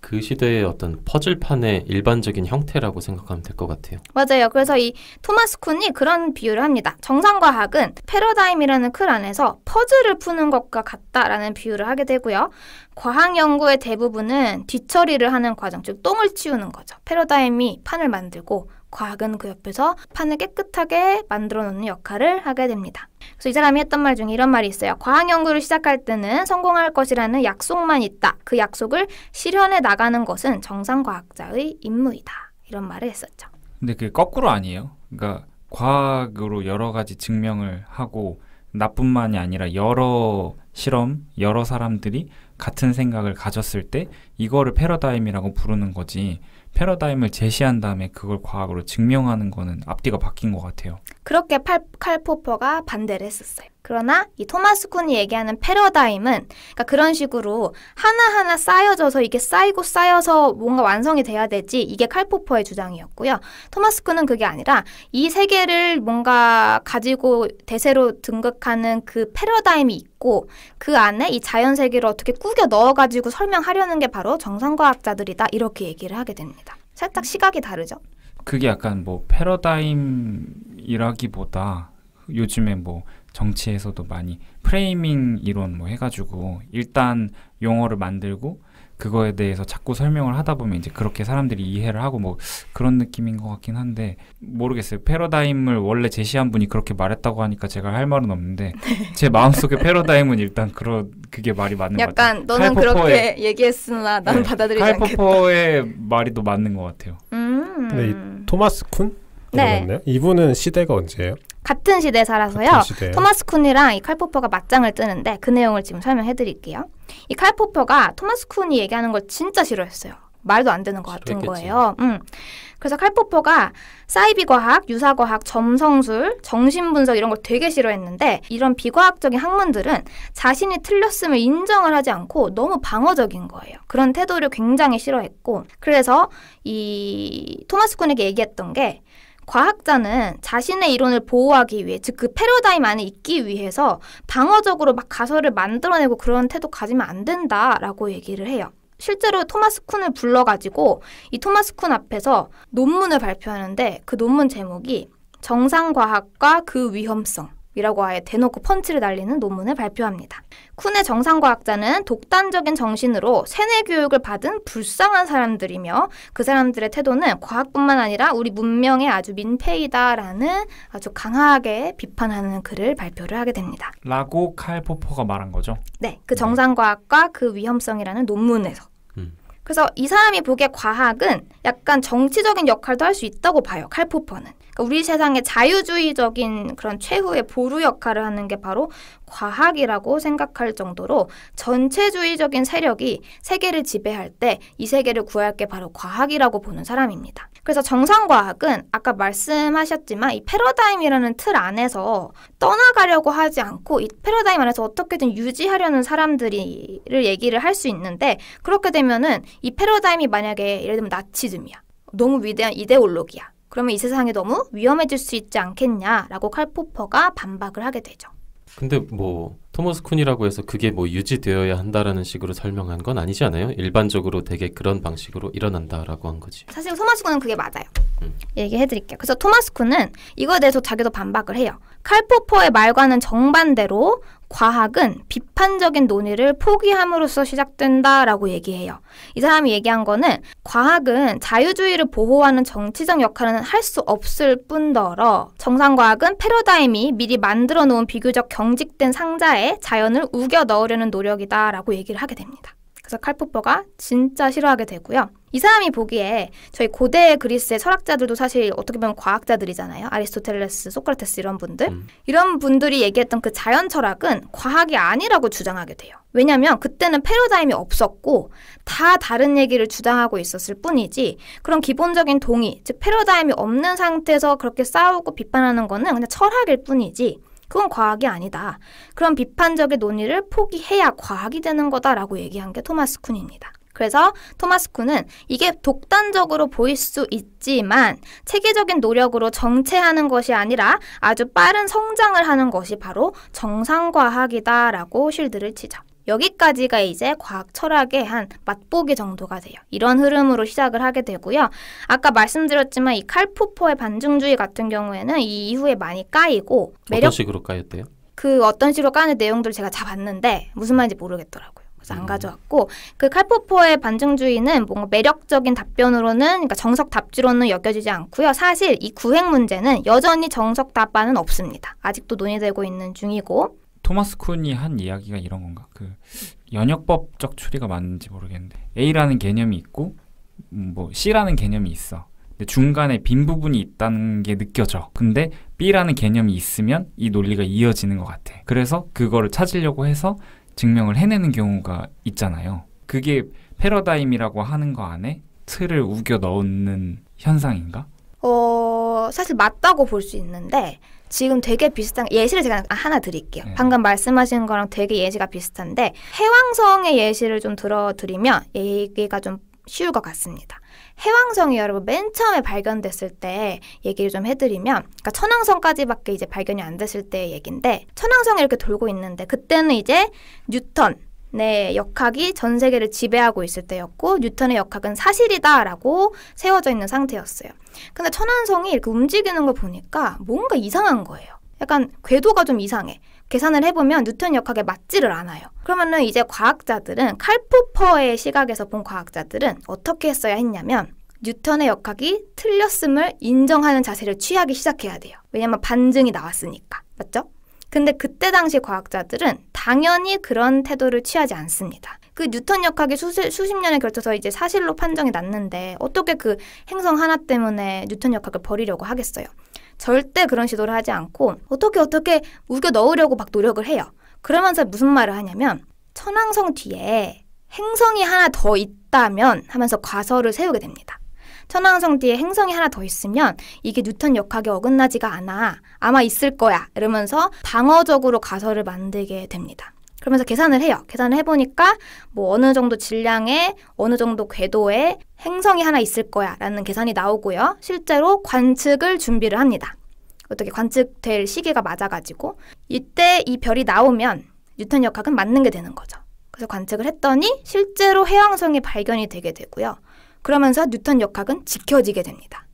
그 시대의 어떤 퍼즐판의 일반적인 형태라고 생각하면 될 것 같아요. 맞아요. 그래서 이 토마스 쿤이 그런 비유를 합니다. 정상과학은 패러다임이라는 틀 안에서 퍼즐을 푸는 것과 같다라는 비유를 하게 되고요. 과학 연구의 대부분은 뒤처리를 하는 과정, 즉 똥을 치우는 거죠. 패러다임이 판을 만들고 과학은 그 옆에서 판을 깨끗하게 만들어 놓는 역할을 하게 됩니다. 그래서 이 사람이 했던 말 중에 이런 말이 있어요. 과학 연구를 시작할 때는 성공할 것이라는 약속만 있다. 그 약속을 실현해 나가는 것은 정상 과학자의 임무이다. 이런 말을 했었죠. 근데 그게 거꾸로 아니에요. 그러니까 과학으로 여러 가지 증명을 하고 나뿐만이 아니라 여러 실험, 여러 사람들이 같은 생각을 가졌을 때 이거를 패러다임이라고 부르는 거지. 패러다임을 제시한 다음에 그걸 과학으로 증명하는 거는 앞뒤가 바뀐 것 같아요. 그렇게 칼 포퍼가 반대를 했었어요. 그러나 이 토마스 쿤이 얘기하는 패러다임은 그러니까 그런 식으로 하나하나 쌓여져서 이게 쌓이고 쌓여서 뭔가 완성이 돼야 되지 이게 칼포퍼의 주장이었고요. 토마스 쿤은 그게 아니라 이 세계를 뭔가 가지고 대세로 등극하는 그 패러다임이 있고 그 안에 이 자연 세계를 어떻게 꾸겨 넣어가지고 설명하려는 게 바로 정상과학자들이다 이렇게 얘기를 하게 됩니다. 살짝 시각이 다르죠. 그게 약간 뭐 패러다임이라기보다 요즘에 뭐 정치에서도 많이 프레이밍 이론 뭐 해가지고 일단 용어를 만들고 그거에 대해서 자꾸 설명을 하다 보면 이제 그렇게 사람들이 이해를 하고 뭐 그런 느낌인 것 같긴 한데 모르겠어요. 패러다임을 원래 제시한 분이 그렇게 말했다고 하니까 제가 할 말은 없는데 네. 제 마음속에 패러다임은 일단 그런 그게 말이 맞는 약간 것 같아요. 약간 너는 그렇게 얘기했으나 나는 네. 받아들이지 않겠다. 칼퍼퍼의 말이 더 맞는 것 같아요. 음. 근데 네, 이 토마스 쿤? 네. 이분은 시대가 언제예요? 같은 시대에 살아서요. 같은 시대 토마스 쿤이랑 이 칼포퍼가 맞짱을 뜨는데 그 내용을 지금 설명해 드릴게요. 이 칼포퍼가 토마스 쿤이 얘기하는 걸 진짜 싫어했어요. 말도 안 되는 것 같은 싫었겠지. 거예요. 음. 그래서 칼포퍼가 사이비과학, 유사과학, 점성술, 정신분석 이런 걸 되게 싫어했는데 이런 비과학적인 학문들은 자신이 틀렸음을 인정을 하지 않고 너무 방어적인 거예요. 그런 태도를 굉장히 싫어했고 그래서 이 토마스 쿤에게 얘기했던 게 과학자는 자신의 이론을 보호하기 위해 즉 그 패러다임 안에 있기 위해서 방어적으로 막 가설을 만들어내고 그런 태도 가지면 안 된다라고 얘기를 해요. 실제로 토마스 쿤을 불러가지고 이 토마스 쿤 앞에서 논문을 발표하는데 그 논문 제목이 정상과학과 그 위험성 이라고 아예 대놓고 펀치를 날리는 논문을 발표합니다. 쿤의 정상과학자는 독단적인 정신으로 세뇌 교육을 받은 불쌍한 사람들이며 그 사람들의 태도는 과학뿐만 아니라 우리 문명의 아주 민폐이다라는 아주 강하게 비판하는 글을 발표를 하게 됩니다. 라고 칼포퍼가 말한 거죠? 네, 그 네. 정상과학과 그 위험성이라는 논문에서. 음. 그래서 이 사람이 보기에 과학은 약간 정치적인 역할도 할 수 있다고 봐요. 칼포퍼는. 그러니까 우리 세상의 자유주의적인 그런 최후의 보루 역할을 하는 게 바로 과학이라고 생각할 정도로 전체주의적인 세력이 세계를 지배할 때 이 세계를 구할 게 바로 과학이라고 보는 사람입니다. 그래서 정상과학은 아까 말씀하셨지만 이 패러다임이라는 틀 안에서 떠나가려고 하지 않고 이 패러다임 안에서 어떻게든 유지하려는 사람들을 얘기를 할 수 있는데 그렇게 되면은 이 패러다임이 만약에 예를 들면 나치즘이야. 너무 위대한 이데올로기야. 그러면 이 세상이 너무 위험해질 수 있지 않겠냐라고 칼포퍼가 반박을 하게 되죠. 근데 뭐 토머스 쿤이라고 해서 그게 뭐 유지되어야 한다라는 식으로 설명한 건 아니지 않아요? 일반적으로 되게 그런 방식으로 일어난다라고 한 거지. 사실 토마스 쿤은 그게 맞아요. 음. 얘기해드릴게요. 그래서 토마스 쿤은 이거에 대해서 자기도 반박을 해요. 칼포퍼의 말과는 정반대로 과학은 비판적인 논의를 포기함으로써 시작된다라고 얘기해요. 이 사람이 얘기한 거는 과학은 자유주의를 보호하는 정치적 역할은 할 수 없을 뿐더러 정상과학은 패러다임이 미리 만들어 놓은 비교적 경직된 상자에 자연을 우겨 넣으려는 노력이다라고 얘기를 하게 됩니다. 그래서 칼포퍼가 진짜 싫어하게 되고요. 이 사람이 보기에 저희 고대 그리스의 철학자들도 사실 어떻게 보면 과학자들이잖아요. 아리스토텔레스, 소크라테스 이런 분들. 음. 이런 분들이 얘기했던 그 자연 철학은 과학이 아니라고 주장하게 돼요. 왜냐면 그때는 패러다임이 없었고 다 다른 얘기를 주장하고 있었을 뿐이지 그런 기본적인 동의, 즉 패러다임이 없는 상태에서 그렇게 싸우고 비판하는 거는 그냥 철학일 뿐이지 그건 과학이 아니다. 그런 비판적인 논의를 포기해야 과학이 되는 거다라고 얘기한 게 토마스 쿤입니다. 그래서 토마스 쿤은 이게 독단적으로 보일 수 있지만 체계적인 노력으로 정체하는 것이 아니라 아주 빠른 성장을 하는 것이 바로 정상과학이다라고 실드를 치죠. 여기까지가 이제 과학 철학의 한 맛보기 정도가 돼요. 이런 흐름으로 시작을 하게 되고요. 아까 말씀드렸지만 이 칼푸퍼의 반증주의 같은 경우에는 이 이후에 많이 까이고 매력 어떤 식으로 까였대요? 그 어떤 식으로 까는 내용들을 제가 다 봤는데 무슨 말인지 모르겠더라고요. 안 음. 가져왔고 그칼포퍼의 반증주의는 뭔가 매력적인 답변으로는 그러니까 정석 답지로는 여겨지지 않고요. 사실 이 구획 문제는 여전히 정석 답안은 없습니다. 아직도 논의되고 있는 중이고 토마스 쿤이 한 이야기가 이런 건가? 그 연역법적 추리가 맞는지 모르겠는데 A라는 개념이 있고 뭐 C라는 개념이 있어. 근데 중간에 빈 부분이 있다는 게 느껴져. 근데 B라는 개념이 있으면 이 논리가 이어지는 것 같아. 그래서 그거를 찾으려고 해서 증명을 해내는 경우가 있잖아요. 그게 패러다임이라고 하는 거 안에 틀을 우겨 넣는 현상인가? 어, 사실 맞다고 볼 수 있는데 지금 되게 비슷한 예시를 제가 아, 하나 드릴게요. 네. 방금 말씀하신 거랑 되게 예시가 비슷한데 해왕성의 예시를 좀 들어드리면 얘기가 좀 쉬울 것 같습니다. 해왕성이 여러분 맨 처음에 발견됐을 때 얘기를 좀 해드리면, 그러니까 천왕성까지밖에 이제 발견이 안 됐을 때 얘긴데, 천왕성이 이렇게 돌고 있는데 그때는 이제 뉴턴, 네, 역학이 전 세계를 지배하고 있을 때였고 뉴턴의 역학은 사실이다라고 세워져 있는 상태였어요. 근데 천안성이 이렇게 움직이는 걸 보니까 뭔가 이상한 거예요. 약간 궤도가 좀 이상해. 계산을 해보면 뉴턴 역학에 맞지를 않아요. 그러면은 이제 과학자들은 칼포퍼의 시각에서 본 과학자들은 어떻게 했어야 했냐면 뉴턴의 역학이 틀렸음을 인정하는 자세를 취하기 시작해야 돼요. 왜냐면 반증이 나왔으니까. 맞죠? 근데 그때 당시 과학자들은 당연히 그런 태도를 취하지 않습니다. 그 뉴턴 역학이 수시, 수십 년에 걸쳐서 이제 사실로 판정이 났는데 어떻게 그 행성 하나 때문에 뉴턴 역학을 버리려고 하겠어요. 절대 그런 시도를 하지 않고 어떻게 어떻게 우겨 넣으려고 막 노력을 해요. 그러면서 무슨 말을 하냐면 천왕성 뒤에 행성이 하나 더 있다면 하면서 과설을 세우게 됩니다. 천왕성 뒤에 행성이 하나 더 있으면 이게 뉴턴 역학에 어긋나지가 않아. 아마 있을 거야. 이러면서 방어적으로 가설을 만들게 됩니다. 그러면서 계산을 해요. 계산을 해보니까 뭐 어느 정도 질량에 어느 정도 궤도에 행성이 하나 있을 거야 라는 계산이 나오고요. 실제로 관측을 준비를 합니다. 어떻게 관측될 시기가 맞아가지고 이때 이 별이 나오면 뉴턴 역학은 맞는 게 되는 거죠. 그래서 관측을 했더니 실제로 해왕성이 발견이 되게 되고요. 그러면서 뉴턴 역학은 지켜지게 됩니다.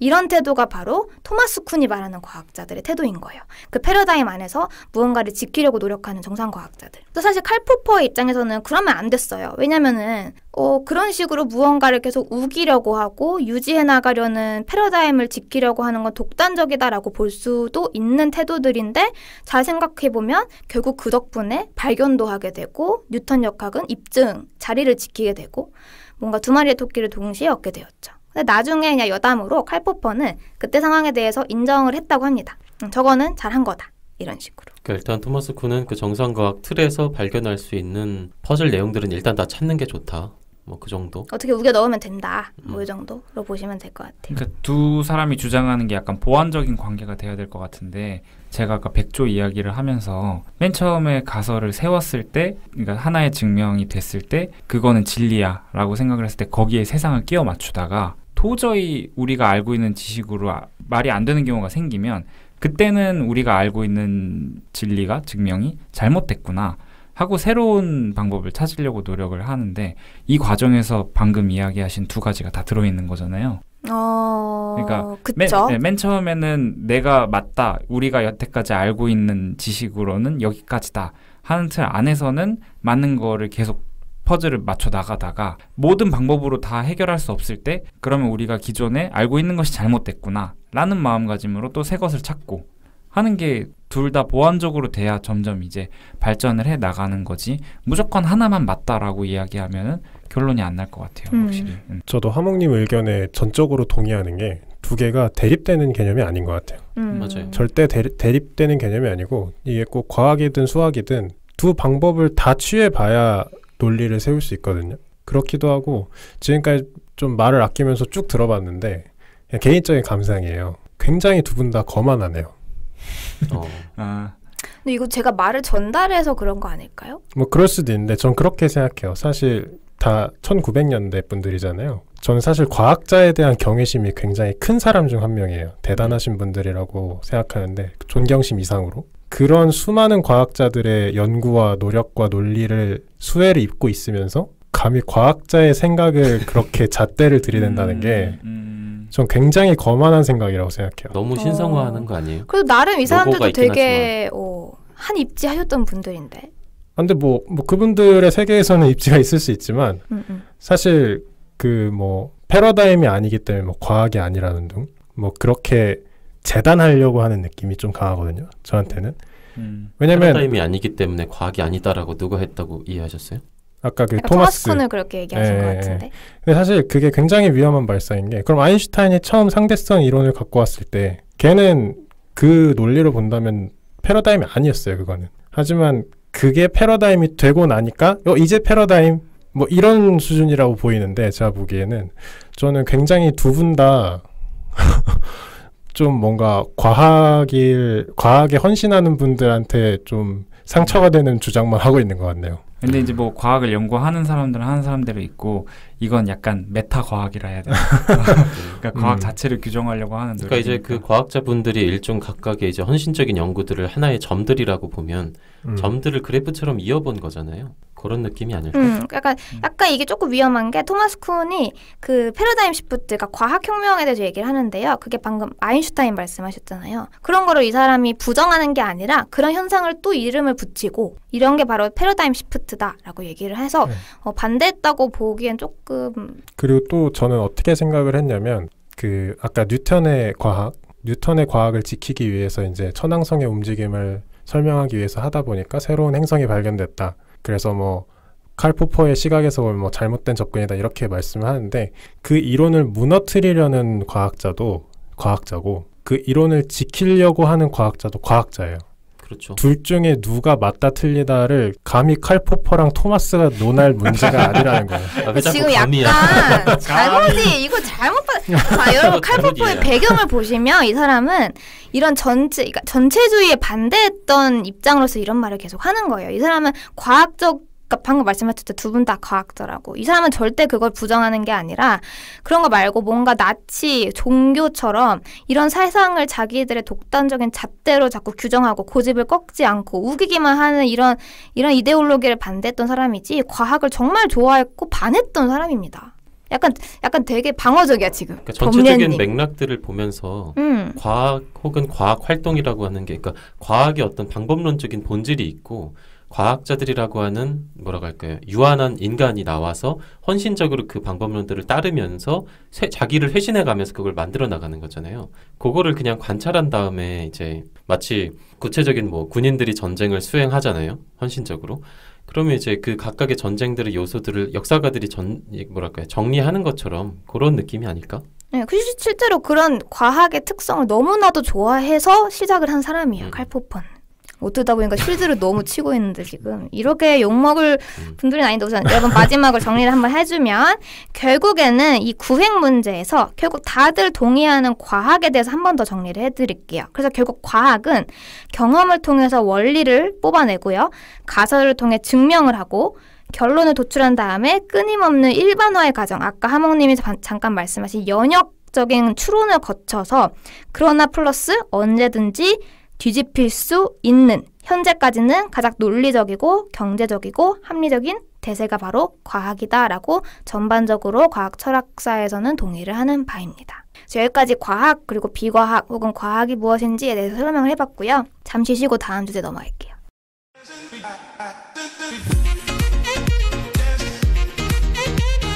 이런 태도가 바로 토마스 쿤이 말하는 과학자들의 태도인 거예요. 그 패러다임 안에서 무언가를 지키려고 노력하는 정상 과학자들. 또 사실 칼포퍼의 입장에서는 그러면 안 됐어요. 왜냐면은 어, 그런 식으로 무언가를 계속 우기려고 하고 유지해 나가려는 패러다임을 지키려고 하는 건 독단적이다라고 볼 수도 있는 태도들인데 잘 생각해 보면 결국 그 덕분에 발견도 하게 되고 뉴턴 역학은 입증 자리를 지키게 되고 뭔가 두 마리의 토끼를 동시에 얻게 되었죠. 근데 나중에 그냥 여담으로 칼포퍼는 그때 상황에 대해서 인정을 했다고 합니다. 음, 저거는 잘한 거다. 이런 식으로. 그러니까 일단 토마스 쿤은 그 정상과학 틀에서 발견할 수 있는 퍼즐 내용들은 일단 다 찾는 게 좋다. 뭐 그 정도. 어떻게 우겨 넣으면 된다. 뭐이 음. 정도로 보시면 될 것 같아요. 그러니까 두 사람이 주장하는 게 약간 보완적인 관계가 돼야 될 것 같은데 제가 아까 백조 이야기를 하면서 맨 처음에 가설을 세웠을 때 그러니까 하나의 증명이 됐을 때 그거는 진리야라고 생각을 했을 때 거기에 세상을 끼워 맞추다가 도저히 우리가 알고 있는 지식으로 아, 말이 안 되는 경우가 생기면 그때는 우리가 알고 있는 진리가 증명이 잘못됐구나 하고 새로운 방법을 찾으려고 노력을 하는데 이 과정에서 방금 이야기하신 두 가지가 다 들어있는 거잖아요. 어... 그러니까 맨, 네, 맨, 처음에는 내가 맞다 우리가 여태까지 알고 있는 지식으로는 여기까지다 하는 틀 안에서는 맞는 거를 계속 퍼즐을 맞춰 나가다가 모든 방법으로 다 해결할 수 없을 때 그러면 우리가 기존에 알고 있는 것이 잘못됐구나 라는 마음가짐으로 또새 것을 찾고 하는 게 둘 다 보완적으로 돼야 점점 이제 발전을 해 나가는 거지 무조건 하나만 맞다라고 이야기하면 결론이 안 날 것 같아요 음. 확실히 음. 저도 하몽님 의견에 전적으로 동의하는 게 두 개가 대립되는 개념이 아닌 것 같아요 음. 맞아요 절대 대립, 대립되는 개념이 아니고 이게 꼭 과학이든 수학이든 두 방법을 다 취해봐야 논리를 세울 수 있거든요. 그렇기도 하고 지금까지 좀 말을 아끼면서 쭉 들어봤는데 개인적인 감상이에요. 굉장히 두 분 다 거만하네요. (laughs) 어. 아. 근데 이거 제가 말을 전달해서 그런 거 아닐까요? 뭐 그럴 수도 있는데 전 그렇게 생각해요. 사실 다 1900년대 분들이잖아요. 저는 사실 과학자에 대한 경외심이 굉장히 큰 사람 중 한 명이에요. 대단하신 분들이라고 생각하는데 존경심 이상으로. 그런 수많은 과학자들의 연구와 노력과 논리를 수혜를 입고 있으면서 감히 과학자의 생각을 (laughs) 그렇게 잣대를 들이댄다는 음, 게 음. 전 굉장히 거만한 생각이라고 생각해요. 너무 어. 신성화하는 거 아니에요? 그래도 나름 이 사람들도 되게 어, 한 입지 하셨던 분들인데. 아, 근데 뭐, 뭐 그분들의 세계에서는 (laughs) 입지가 있을 수 있지만 음, 음. 사실 그 뭐 패러다임이 아니기 때문에 뭐 과학이 아니라는 둥뭐 그렇게 재단하려고 하는 느낌이 좀 강하거든요. 저한테는. 음, 왜냐면 패임이 아니기 때문에 과학이 아니다라고 누가 했다고 이해하셨어요? 아까 그 토마스 콘을 그렇게 얘기하신 예, 것 예, 예. 같은데. 예. 근데 사실 그게 굉장히 위험한 발상인 게 그럼 아인슈타인이 처음 상대성 이론을 갖고 왔을 때 걔는 그 논리로 본다면 패러다임이 아니었어요 그거는. 하지만 그게 패러다임이 되고 나니까 어, 이제 패러다임 뭐 이런 수준이라고 보이는데 제가 보기에는 저는 굉장히 두 분다 (laughs) 좀 뭔가 과학일 과학에 헌신하는 분들한테 좀 상처가 되는 주장만 하고 있는 것 같네요. 근데 이제 뭐 과학을 연구하는 사람들은 하는 사람대로 있고 이건 약간 메타 과학이라 해야 되나? (laughs) 그러니까 과학 음. 자체를 규정하려고 하는 그러니까 이제 그 과학자분들이 일종 각각의 이제 헌신적인 연구들을 하나의 점들이라고 보면 음. 점들을 그래프처럼 이어본 거잖아요. 그런 느낌이 아닐까? 음, 약간 음. 약간 이게 조금 위험한 게 토마스 쿤이 그 패러다임 시프트가 과학 혁명에 대해서 얘기를 하는데요. 그게 방금 아인슈타인 말씀하셨잖아요. 그런 거를 이 사람이 부정하는 게 아니라 그런 현상을 또 이름을 붙이고 이런 게 바로 패러다임 시프트다라고 얘기를 해서 네. 어, 반대했다고 보기엔 조금 그리고 또 저는 어떻게 생각을 했냐면 그 아까 뉴턴의 과학 뉴턴의 과학을 지키기 위해서 이제 천왕성의 움직임을 설명하기 위해서 하다 보니까 새로운 행성이 발견됐다. 그래서 뭐 칼포퍼의 시각에서 보면 뭐 잘못된 접근이다 이렇게 말씀을 하는데 그 이론을 무너뜨리려는 과학자도 과학자고 그 이론을 지키려고 하는 과학자도 과학자예요. 그렇죠. 둘 중에 누가 맞다 틀리다를 감히 칼포퍼랑 토마스가 논할 문제가 아니라는 거예요. 아, 지금 약간 잘못이 이거 잘못 봐. 여러분 칼포퍼의 배경을 보시면 이 사람은 이런 전체 그러니까 전체주의에 반대했던 입장으로서 이런 말을 계속 하는 거예요. 이 사람은 과학적 그러니까 방금 말씀하셨듯 이 두분 다 과학자라고 이 사람은 절대 그걸 부정하는 게 아니라 그런 거 말고 뭔가 나치 종교처럼 이런 세상을 자기들의 독단적인 잣대로 자꾸 규정하고 고집을 꺾지 않고 우기기만 하는 이런 이런 이데올로기를 반대했던 사람이지 과학을 정말 좋아했고 반했던 사람입니다. 약간 약간 되게 방어적이야 지금. 그러니까 전체적인 범례님. 맥락들을 보면서 음. 과학 혹은 과학 활동이라고 하는 게 그러니까 과학의 어떤 방법론적인 본질이 있고 과학자들이라고 하는 뭐라고 할까요? 유한한 인간이 나와서 헌신적으로 그 방법론들을 따르면서 세, 자기를 회신해 가면서 그걸 만들어 나가는 거잖아요. 그거를 그냥 관찰한 다음에 이제 마치 구체적인 뭐 군인들이 전쟁을 수행하잖아요. 헌신적으로. 그러면 이제 그 각각의 전쟁들의 요소들을 역사가들이 전 뭐랄까요? 정리하는 것처럼 그런 느낌이 아닐까? 네, 그 실제로 그런 과학의 특성을 너무나도 좋아해서 시작을 한 사람이에요. 음. 칼포폰. 어쩌다 보니까 쉴드를 너무 치고 있는데 지금 이렇게 욕먹을 분들은 아닌데 우선 여러분 마지막으로 정리를 한번 해주면 결국에는 이 구획 문제에서 결국 다들 동의하는 과학에 대해서 한번 더 정리를 해드릴게요. 그래서 결국 과학은 경험을 통해서 원리를 뽑아내고요. 가설을 통해 증명을 하고 결론을 도출한 다음에 끊임없는 일반화의 과정, 아까 하몽님이 잠깐 말씀하신 연역 적인 추론을 거쳐서 그러나 플러스 언제든지 뒤집힐 수 있는 현재까지는 가장 논리적이고 경제적이고 합리적인 대세가 바로 과학이다라고 전반적으로 과학 철학사에서는 동의를 하는 바입니다. 여기까지 과학 그리고 비과학 혹은 과학이 무엇인지에 대해서 설명을 해봤고요. 잠시 쉬고 다음 주제 넘어갈게요.